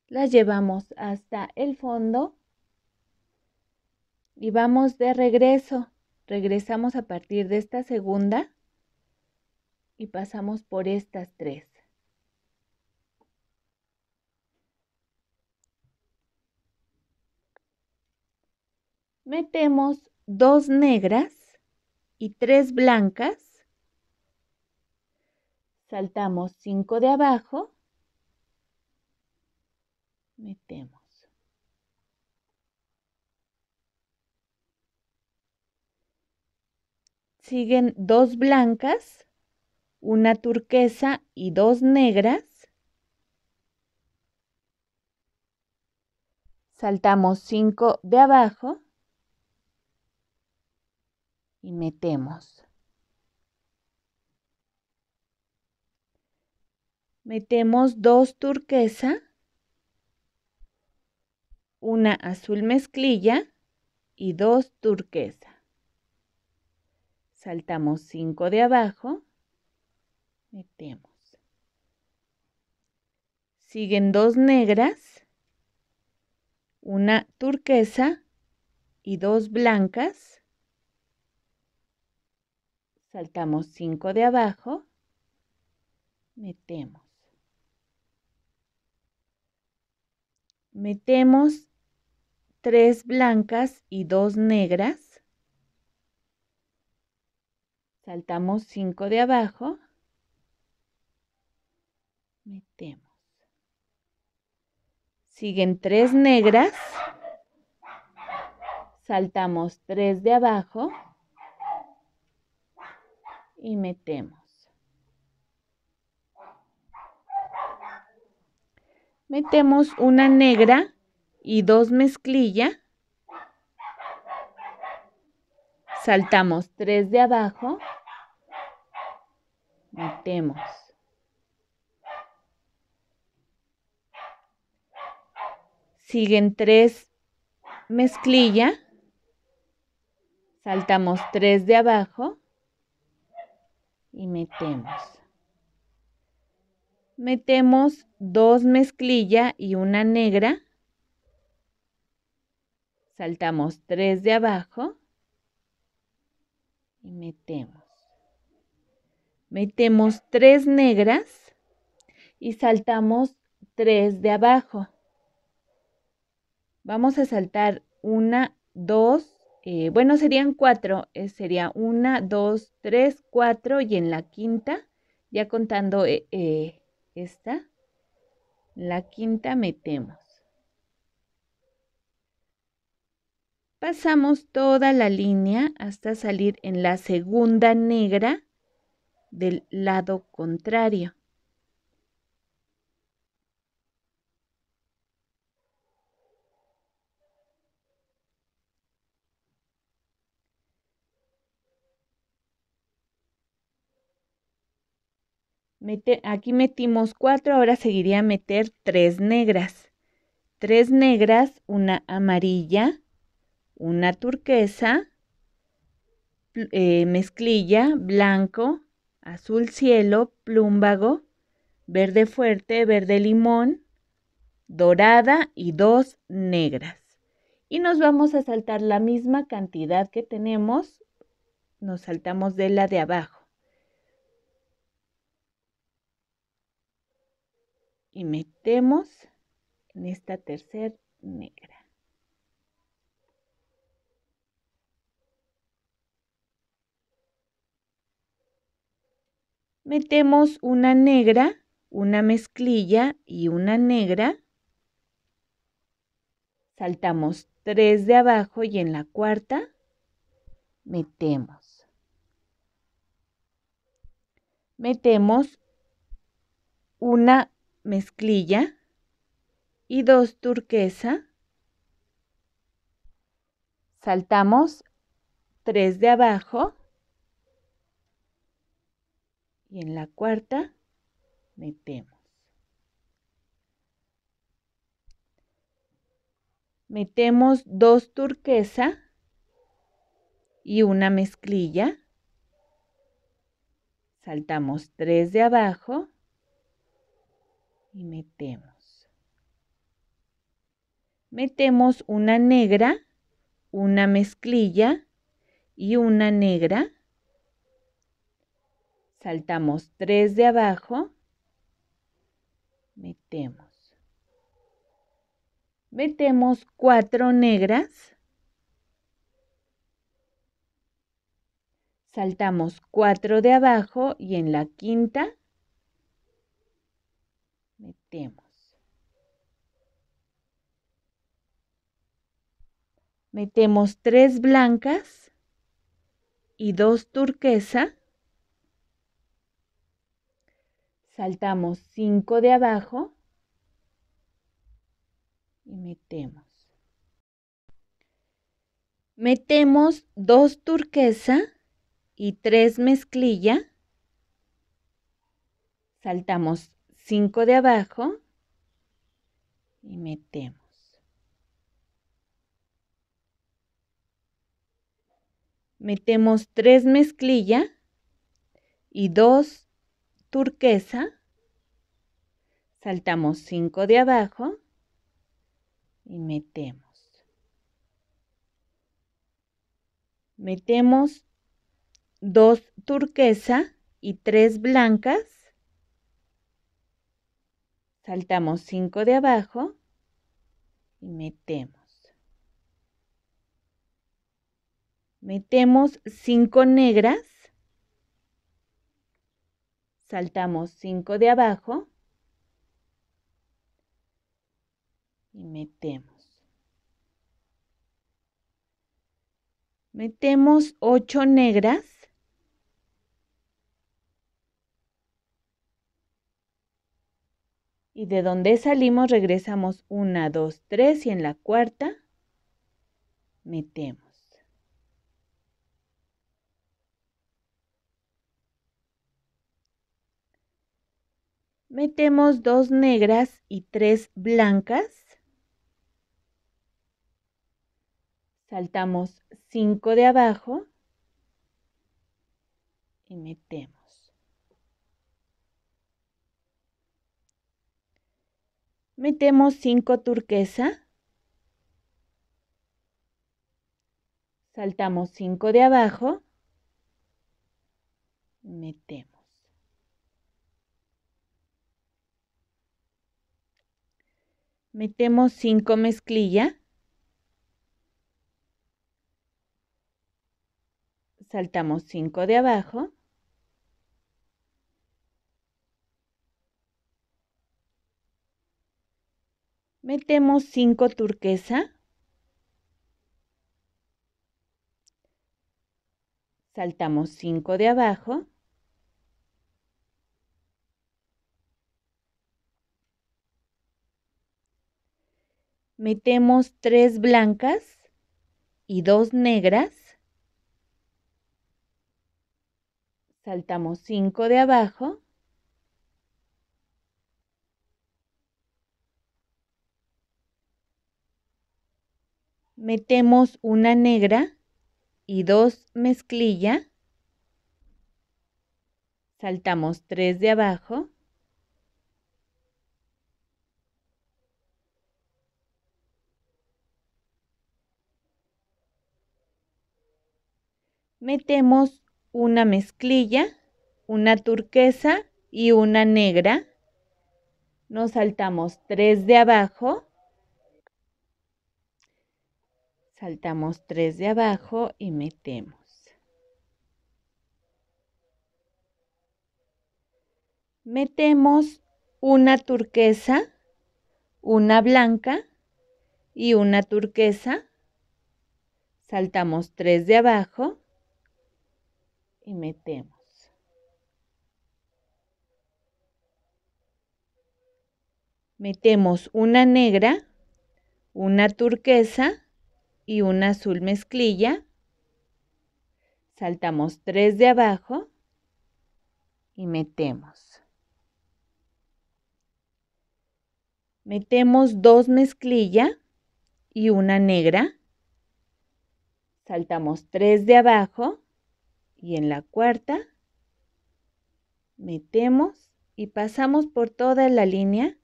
las llevamos hasta el fondo y vamos de regreso. Regresamos a partir de esta segunda y pasamos por estas tres. Metemos dos negras y tres blancas saltamos 5 de abajo, metemos. Siguen dos blancas, una turquesa y dos negras. Saltamos 5 de abajo y metemos. metemos dos turquesa, una azul mezclilla y dos turquesa. Saltamos cinco de abajo, metemos. Siguen dos negras, una turquesa y dos blancas. Saltamos cinco de abajo, metemos. Metemos tres blancas y dos negras. Saltamos cinco de abajo. Metemos. Siguen tres negras. Saltamos tres de abajo. Y metemos. metemos una negra y dos mezclilla. Saltamos tres de abajo. Metemos. Siguen tres mezclilla. Saltamos tres de abajo y metemos metemos dos mezclilla y una negra, saltamos tres de abajo y metemos. Metemos tres negras y saltamos tres de abajo. Vamos a saltar una, dos, eh, bueno, serían cuatro, eh, sería una, dos, tres, cuatro y en la quinta, ya contando eh, esta, la quinta metemos. Pasamos toda la línea hasta salir en la segunda negra del lado contrario. aquí metimos cuatro, ahora seguiría meter tres negras. Tres negras, una amarilla, una turquesa, eh, mezclilla, blanco, azul cielo, plúmbago, verde fuerte, verde limón, dorada y dos negras. Y nos vamos a saltar la misma cantidad que tenemos, nos saltamos de la de abajo. y metemos en esta tercera negra. Metemos una negra, una mezclilla y una negra. Saltamos tres de abajo y en la cuarta metemos. Metemos una mezclilla y dos turquesa. Saltamos tres de abajo y en la cuarta metemos. Metemos dos turquesa y una mezclilla. Saltamos tres de abajo y metemos. Metemos una negra, una mezclilla y una negra. Saltamos tres de abajo. Metemos. Metemos cuatro negras. saltamos cuatro de abajo y en la quinta Metemos. Metemos tres blancas y dos turquesa. Saltamos cinco de abajo y metemos. Metemos dos turquesa y tres mezclilla. Saltamos 5 de abajo y metemos. Metemos 3 mezclilla y 2 turquesa. Saltamos 5 de abajo y metemos. Metemos 2 turquesa y 3 blancas Saltamos 5 de abajo y metemos. Metemos 5 negras. Saltamos 5 de abajo y metemos. Metemos ocho negras. y de donde salimos regresamos una, dos, tres y en la cuarta metemos. Metemos dos negras y tres blancas. Saltamos cinco de abajo y metemos. Metemos 5 turquesa. Saltamos 5 de abajo. Metemos. Metemos 5 mezclilla. Saltamos 5 de abajo. Metemos 5 turquesa. Saltamos 5 de abajo. Metemos 3 blancas y 2 negras. saltamos 5 de abajo, metemos una negra y dos mezclilla, saltamos tres de abajo, metemos una mezclilla, una turquesa y una negra, nos saltamos tres de abajo, Saltamos tres de abajo y metemos. Metemos una turquesa, una blanca y una turquesa. Saltamos tres de abajo y metemos. Metemos una negra, una turquesa y una azul mezclilla. Saltamos tres de abajo y metemos. Metemos dos mezclilla y una negra. Saltamos tres de abajo y en la cuarta metemos y pasamos por toda la línea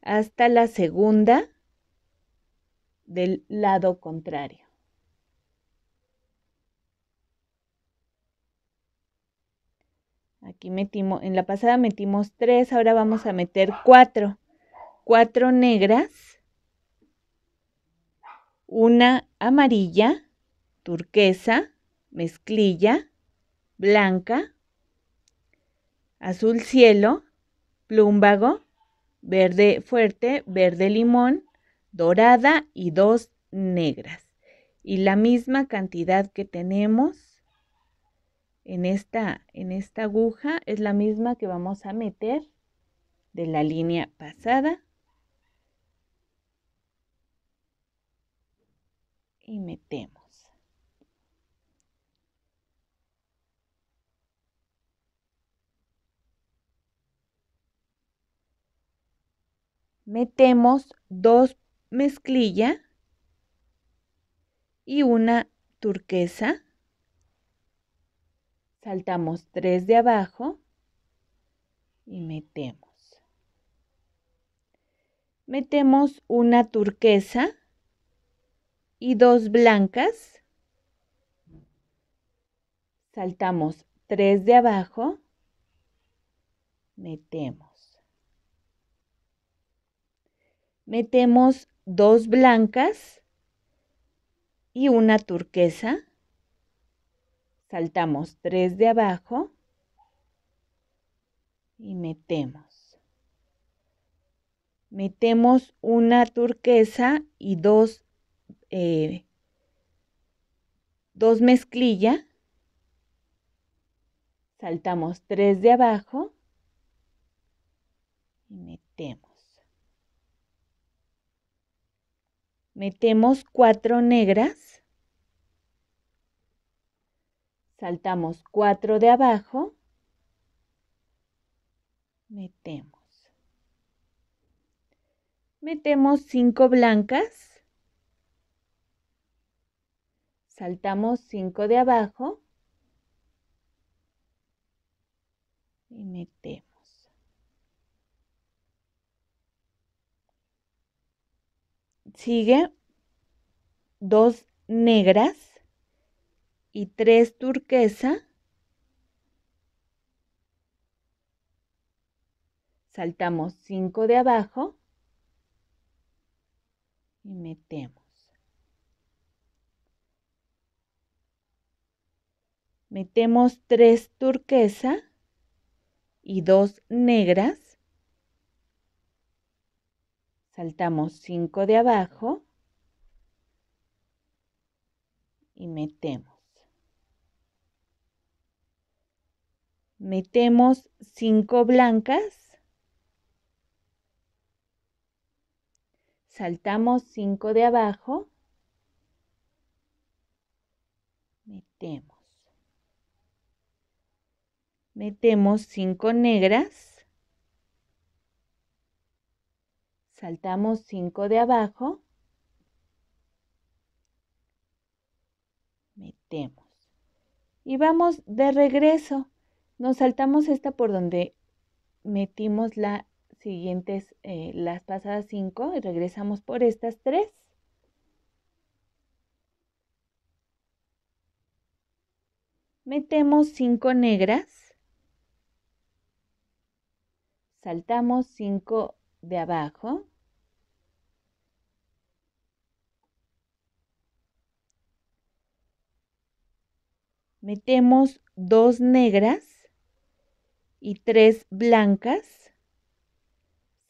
hasta la segunda del lado contrario. Aquí metimos, en la pasada metimos tres, ahora vamos a meter cuatro. Cuatro negras, una amarilla, turquesa, mezclilla, blanca, azul cielo, plúmbago, verde fuerte, verde limón dorada y dos negras. Y la misma cantidad que tenemos en esta, en esta aguja es la misma que vamos a meter de la línea pasada. Y metemos. metemos dos mezclilla y una turquesa. Saltamos tres de abajo y metemos. Metemos una turquesa y dos blancas. Saltamos tres de abajo. Metemos. Metemos dos blancas y una turquesa. Saltamos tres de abajo y metemos. Metemos una turquesa y dos, eh, dos mezclilla. Saltamos tres de abajo y metemos. Metemos cuatro negras. Saltamos cuatro de abajo. Metemos. Metemos cinco blancas. saltamos cinco de abajo y metemos. Sigue dos negras y tres turquesa. Saltamos cinco de abajo y metemos. Metemos tres turquesa y dos negras saltamos 5 de abajo y metemos. Metemos 5 blancas, saltamos 5 de abajo, metemos. Metemos 5 negras, saltamos 5 de abajo, metemos y vamos de regreso. Nos saltamos esta por donde metimos las siguientes, eh, las pasadas 5 y regresamos por estas 3. Metemos 5 negras, saltamos 5 de abajo. Metemos dos negras y tres blancas.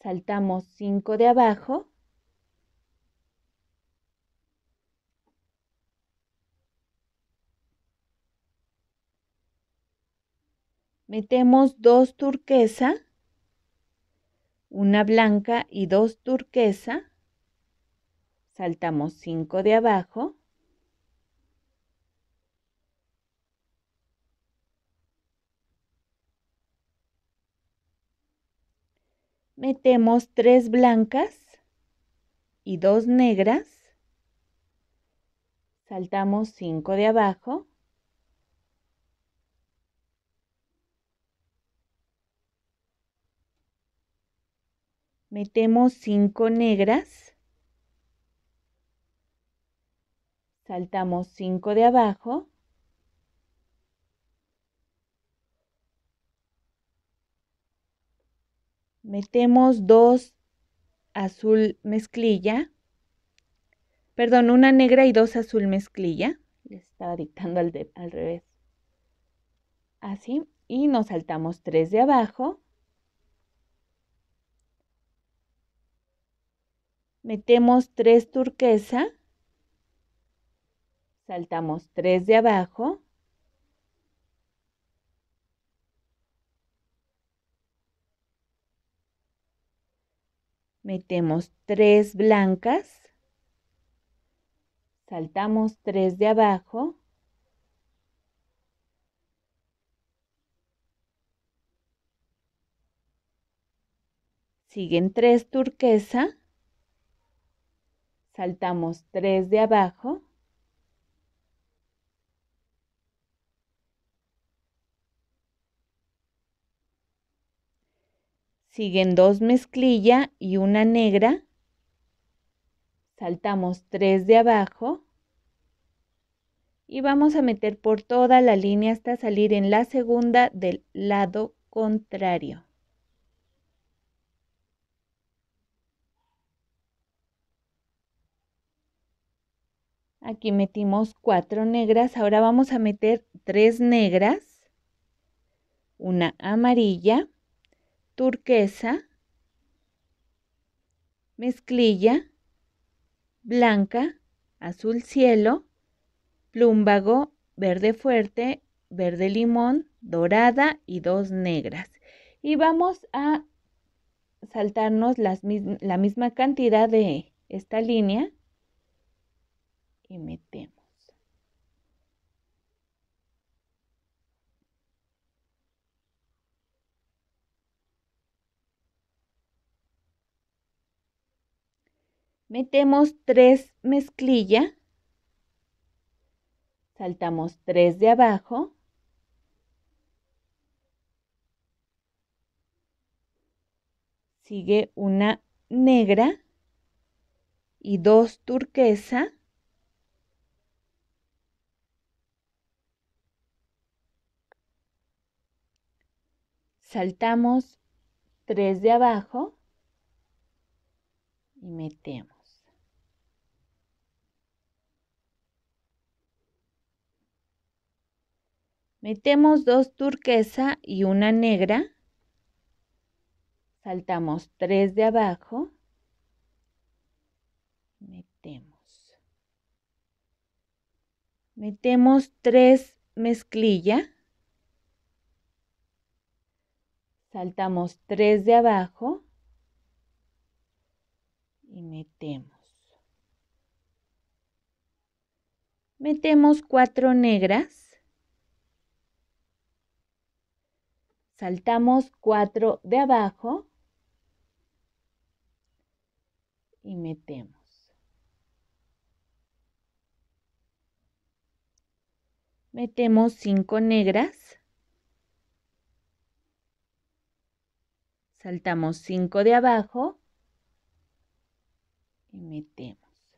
Saltamos cinco de abajo. Metemos dos turquesa una blanca y dos turquesa. Saltamos cinco de abajo. Metemos tres blancas y dos negras. Saltamos cinco de abajo. Metemos 5 negras. Saltamos 5 de abajo. Metemos 2 azul mezclilla. Perdón, una negra y 2 azul mezclilla. Le estaba dictando al, al revés. Así. Y nos saltamos 3 de abajo. metemos tres turquesa, saltamos tres de abajo, metemos tres blancas, saltamos tres de abajo, siguen tres turquesa, saltamos 3 de abajo, siguen dos mezclilla y una negra, saltamos 3 de abajo y vamos a meter por toda la línea hasta salir en la segunda del lado contrario. Aquí metimos cuatro negras. Ahora vamos a meter tres negras, una amarilla, turquesa, mezclilla, blanca, azul cielo, plúmbago, verde fuerte, verde limón, dorada y dos negras. Y vamos a saltarnos la misma cantidad de esta línea y metemos. Metemos tres mezclilla, saltamos tres de abajo, sigue una negra y dos turquesa saltamos tres de abajo y metemos. Metemos dos turquesa y una negra. Saltamos tres de abajo. Metemos. Metemos tres mezclilla. saltamos tres de abajo y metemos. Metemos cuatro negras. Saltamos cuatro de abajo y metemos. Metemos cinco negras. saltamos 5 de abajo y metemos.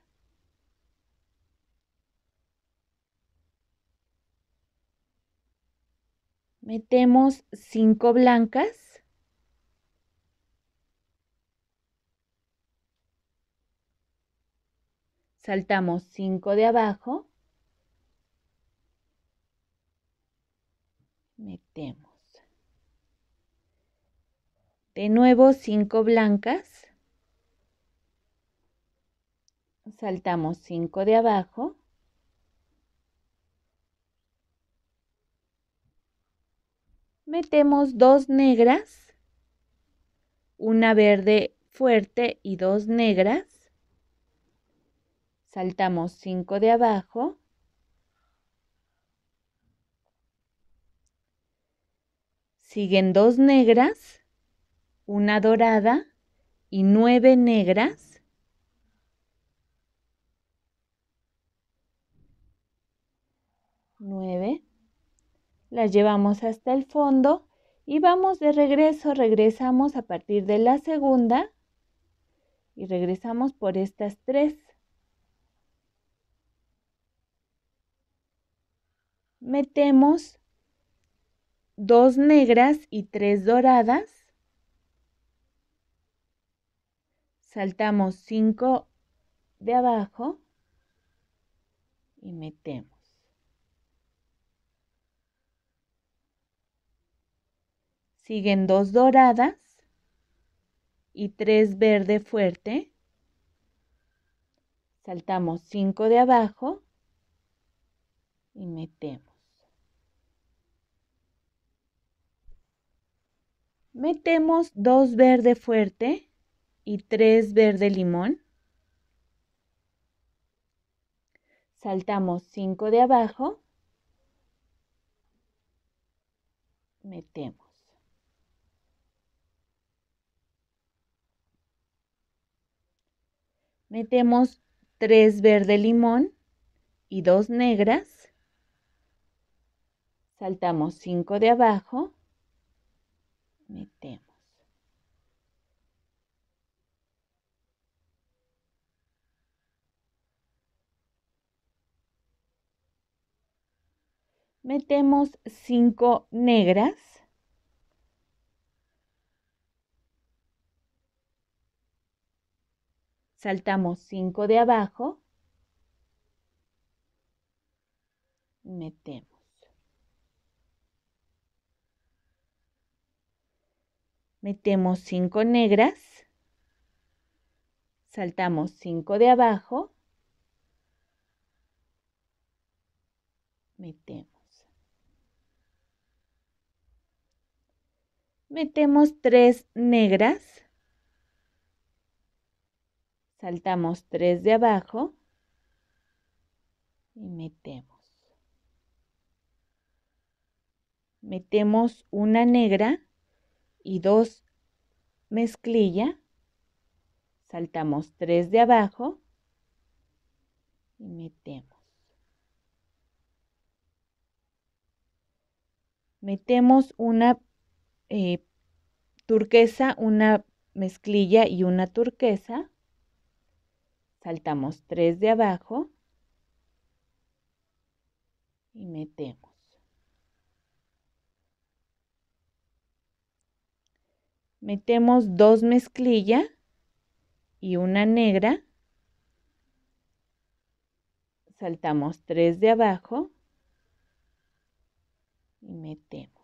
Metemos 5 blancas. Saltamos 5 de abajo. Metemos. De nuevo, cinco blancas. Saltamos 5 de abajo. Metemos dos negras, una verde fuerte y dos negras. Saltamos 5 de abajo. Siguen dos negras una dorada y nueve negras. Nueve. Las llevamos hasta el fondo y vamos de regreso. Regresamos a partir de la segunda y regresamos por estas tres. Metemos dos negras y tres doradas. saltamos 5 de abajo y metemos. Siguen dos doradas y tres verde fuerte. Saltamos 5 de abajo y metemos. Metemos dos verde fuerte y 3 verde limón. Saltamos 5 de abajo. Metemos. Metemos 3 verde limón y 2 negras. Saltamos 5 de abajo. Metemos. metemos cinco negras. Saltamos cinco de abajo. Metemos. Metemos cinco negras. Saltamos cinco de abajo. Metemos. metemos tres negras, saltamos tres de abajo y metemos. Metemos una negra y dos mezclilla, saltamos tres de abajo y metemos. Metemos una eh, turquesa, una mezclilla y una turquesa. Saltamos tres de abajo y metemos. Metemos dos mezclilla y una negra. Saltamos tres de abajo y metemos.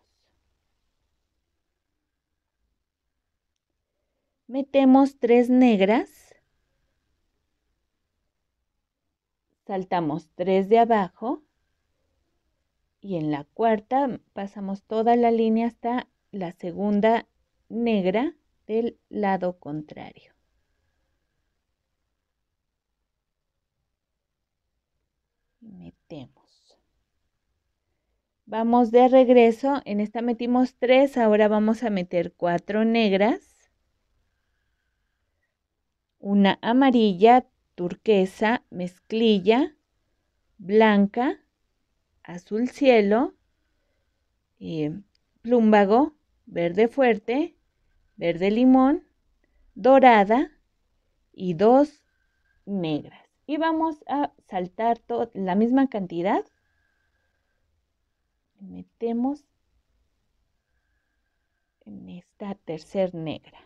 Metemos tres negras. Saltamos tres de abajo. Y en la cuarta pasamos toda la línea hasta la segunda negra del lado contrario. Metemos. Vamos de regreso. En esta metimos tres, ahora vamos a meter cuatro negras una amarilla, turquesa, mezclilla, blanca, azul cielo, eh, plumbago, verde fuerte, verde limón, dorada y dos negras. Y vamos a saltar toda la misma cantidad. Metemos en esta tercera negra.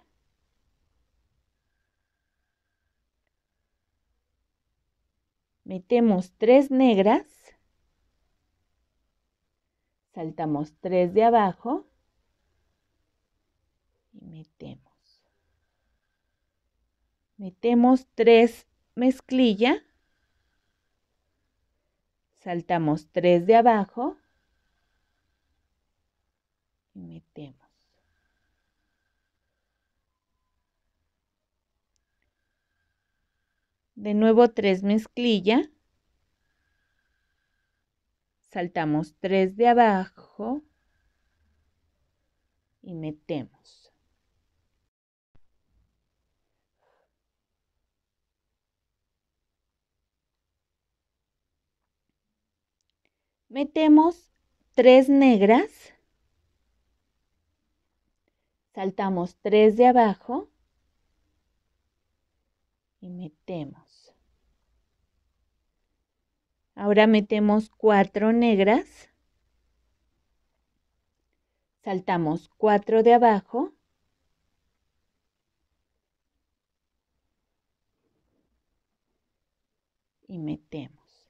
metemos tres negras, saltamos tres de abajo y metemos. Metemos tres mezclilla, saltamos tres de abajo y metemos. de nuevo tres mezclilla, saltamos tres de abajo y metemos. Metemos tres negras, saltamos tres de abajo y metemos. Ahora metemos cuatro negras. Saltamos cuatro de abajo. Y metemos.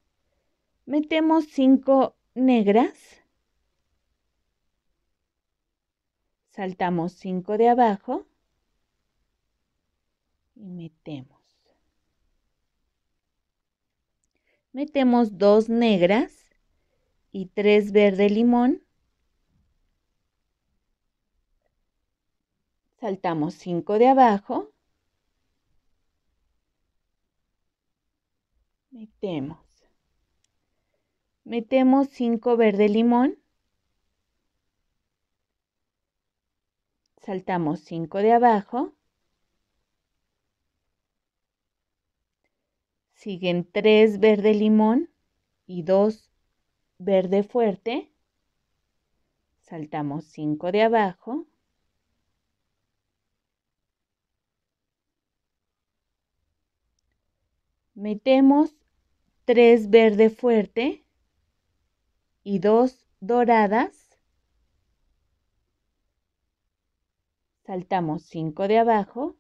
Metemos cinco negras. Saltamos cinco de abajo. Y metemos. metemos dos negras y tres verde limón. Saltamos cinco de abajo. Metemos. Metemos cinco verde limón. Saltamos cinco de abajo. siguen tres verde limón y dos verde fuerte. Saltamos cinco de abajo. Metemos tres verde fuerte y dos doradas. Saltamos cinco de abajo.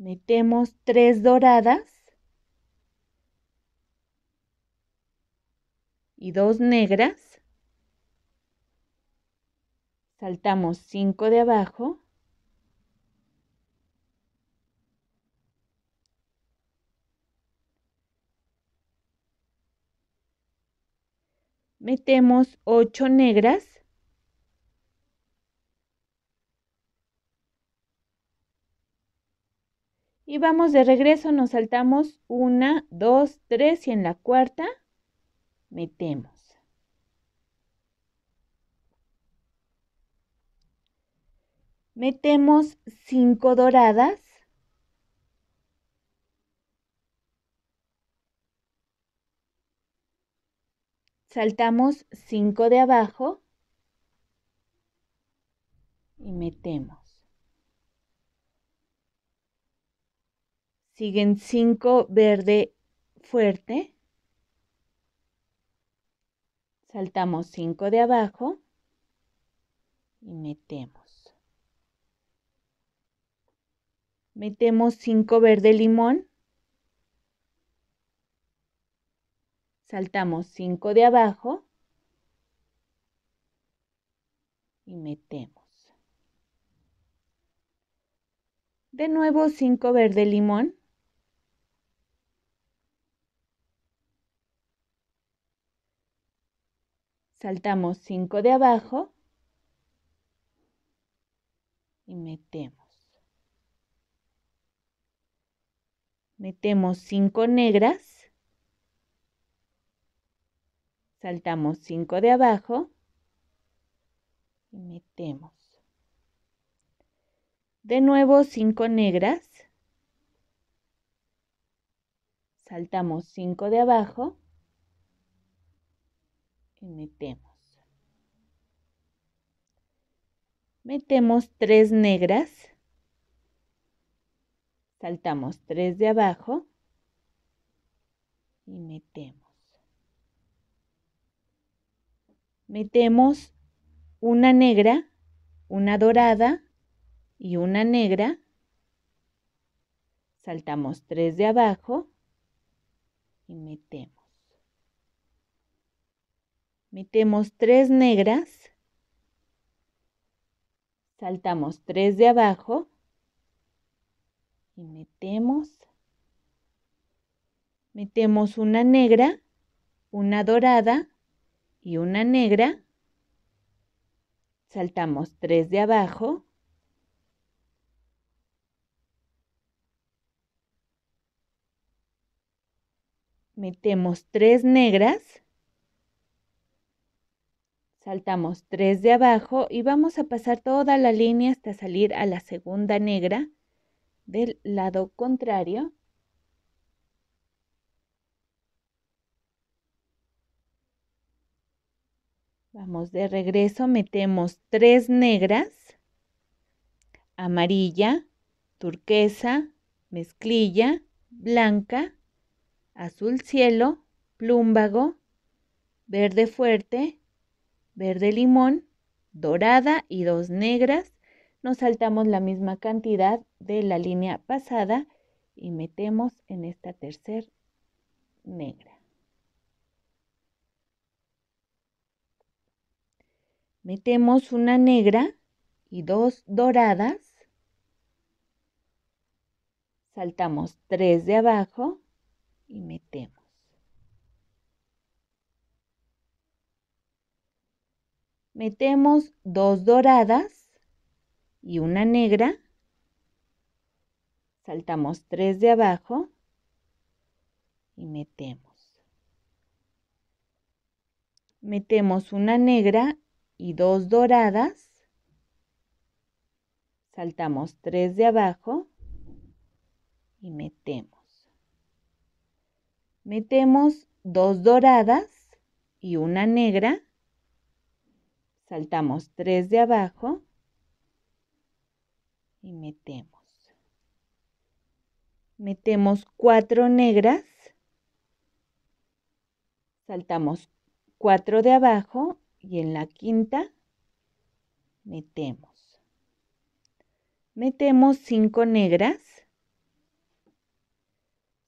metemos tres doradas y dos negras, saltamos cinco de abajo, metemos ocho negras Y vamos de regreso, nos saltamos una, dos, tres y en la cuarta metemos. Metemos cinco doradas. Saltamos cinco de abajo y metemos. Siguen 5 verde fuerte. Saltamos 5 de abajo y metemos. Metemos 5 verde limón. Saltamos 5 de abajo y metemos. De nuevo 5 verde limón. Saltamos 5 de abajo y metemos. Metemos 5 negras. Saltamos 5 de abajo y metemos. De nuevo 5 negras. Saltamos 5 de abajo y metemos. Metemos tres negras, saltamos tres de abajo y metemos. Metemos una negra, una dorada y una negra. Saltamos tres de abajo y metemos metemos tres negras, saltamos tres de abajo y metemos, metemos una negra, una dorada y una negra, saltamos tres de abajo, metemos tres negras, Saltamos tres de abajo y vamos a pasar toda la línea hasta salir a la segunda negra del lado contrario. Vamos de regreso, metemos tres negras, amarilla, turquesa, mezclilla, blanca, azul cielo, plúmbago, verde fuerte, verde limón, dorada y dos negras. Nos saltamos la misma cantidad de la línea pasada y metemos en esta tercera negra. Metemos una negra y dos doradas. Saltamos tres de abajo y metemos. metemos dos doradas y una negra, saltamos tres de abajo y metemos. Metemos una negra y dos doradas, saltamos tres de abajo y metemos. Metemos dos doradas y una negra, saltamos 3 de abajo y metemos. Metemos cuatro negras, saltamos 4 de abajo y en la quinta metemos. Metemos cinco negras,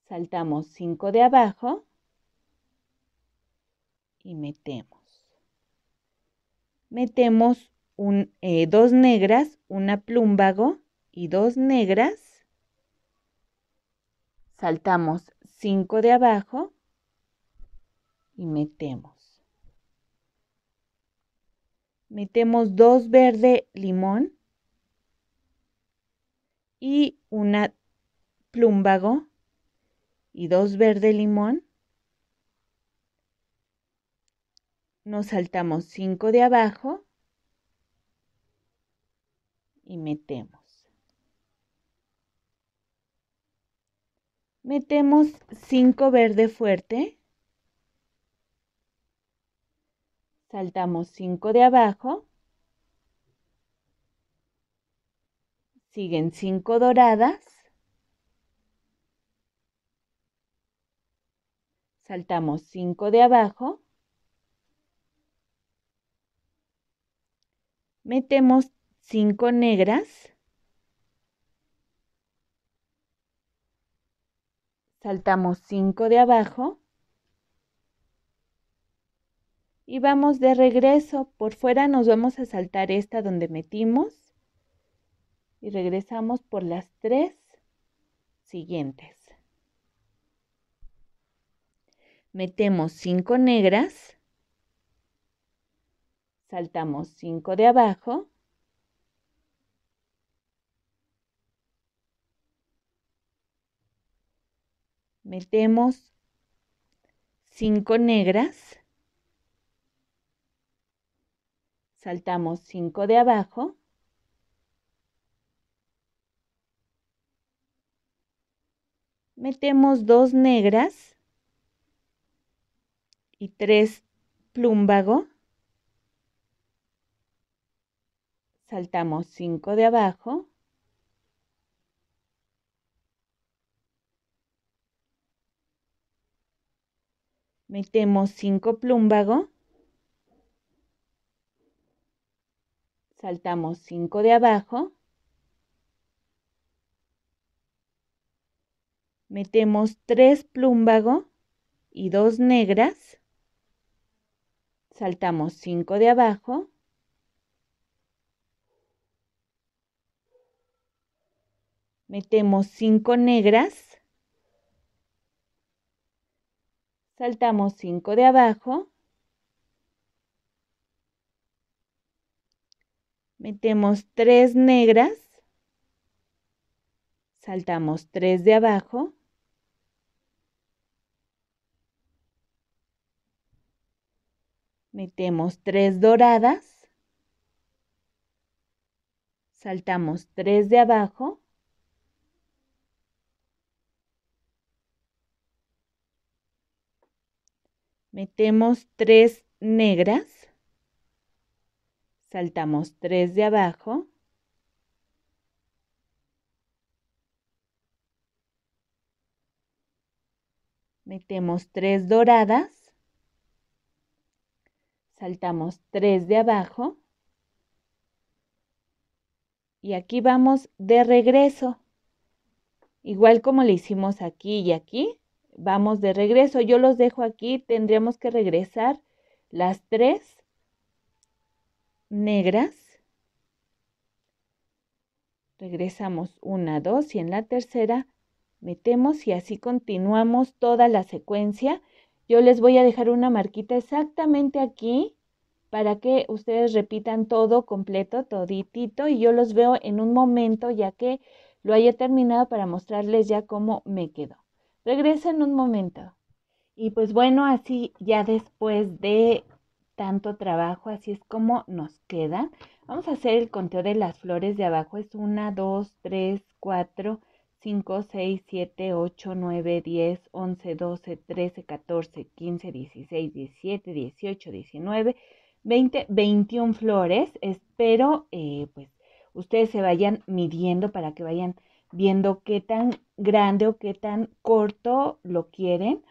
saltamos 5 de abajo y metemos metemos eh, dos negras, una plumbago y dos negras. Saltamos cinco de abajo y metemos. Metemos dos verde limón y una plumbago y dos verde limón nos saltamos 5 de abajo y metemos. Metemos 5 verde fuerte. Saltamos 5 de abajo. Siguen 5 doradas. Saltamos 5 de abajo. Metemos 5 negras. Saltamos 5 de abajo. Y vamos de regreso. Por fuera nos vamos a saltar esta donde metimos. Y regresamos por las 3 siguientes. Metemos 5 negras saltamos 5 de abajo, metemos 5 negras, saltamos 5 de abajo, metemos 2 negras y 3 plúmbago, saltamos 5 de abajo, metemos 5 plumbago, saltamos 5 de abajo, metemos 3 plumbago y 2 negras, saltamos 5 de abajo, Metemos cinco negras. Saltamos cinco de abajo. Metemos tres negras. Saltamos tres de abajo. Metemos tres doradas. Saltamos tres de abajo. metemos tres negras, saltamos tres de abajo, metemos tres doradas, saltamos tres de abajo y aquí vamos de regreso. Igual como le hicimos aquí y aquí, vamos de regreso. Yo los dejo aquí, tendríamos que regresar las tres negras. Regresamos una, dos y en la tercera metemos y así continuamos toda la secuencia. Yo les voy a dejar una marquita exactamente aquí para que ustedes repitan todo completo, toditito, y yo los veo en un momento ya que lo haya terminado para mostrarles ya cómo me quedó regresa en un momento. Y pues bueno, así ya después de tanto trabajo, así es como nos queda. Vamos a hacer el conteo de las flores de abajo. Es 1, 2, 3, 4, 5, 6, 7, 8, 9, 10, 11, 12, 13, 14, 15, 16, 17, 18, 19, 20, 21 flores. Espero eh, pues ustedes se vayan midiendo para que vayan viendo qué tan grande o qué tan corto lo quieren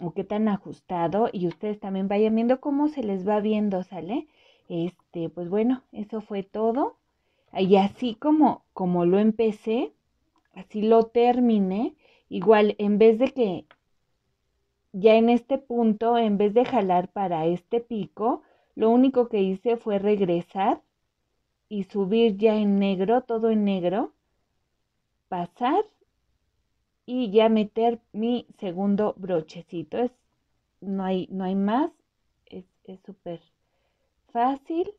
o qué tan ajustado y ustedes también vayan viendo cómo se les va viendo, ¿sale? Este, pues bueno, eso fue todo. Y así como, como lo empecé, así lo terminé. Igual, en vez de que ya en este punto, en vez de jalar para este pico, lo único que hice fue regresar y subir ya en negro, todo en negro pasar y ya meter mi segundo brochecito. Es, no, hay, no hay más, es súper fácil.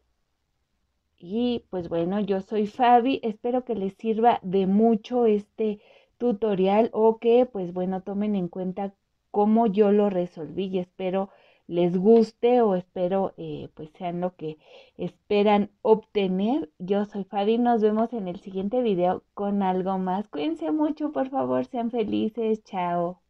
Y pues bueno, yo soy Fabi, espero que les sirva de mucho este tutorial o que pues bueno tomen en cuenta cómo yo lo resolví y espero les guste o espero eh, pues sean lo que esperan obtener. Yo soy Fabi, nos vemos en el siguiente video con algo más. Cuídense mucho, por favor, sean felices, chao.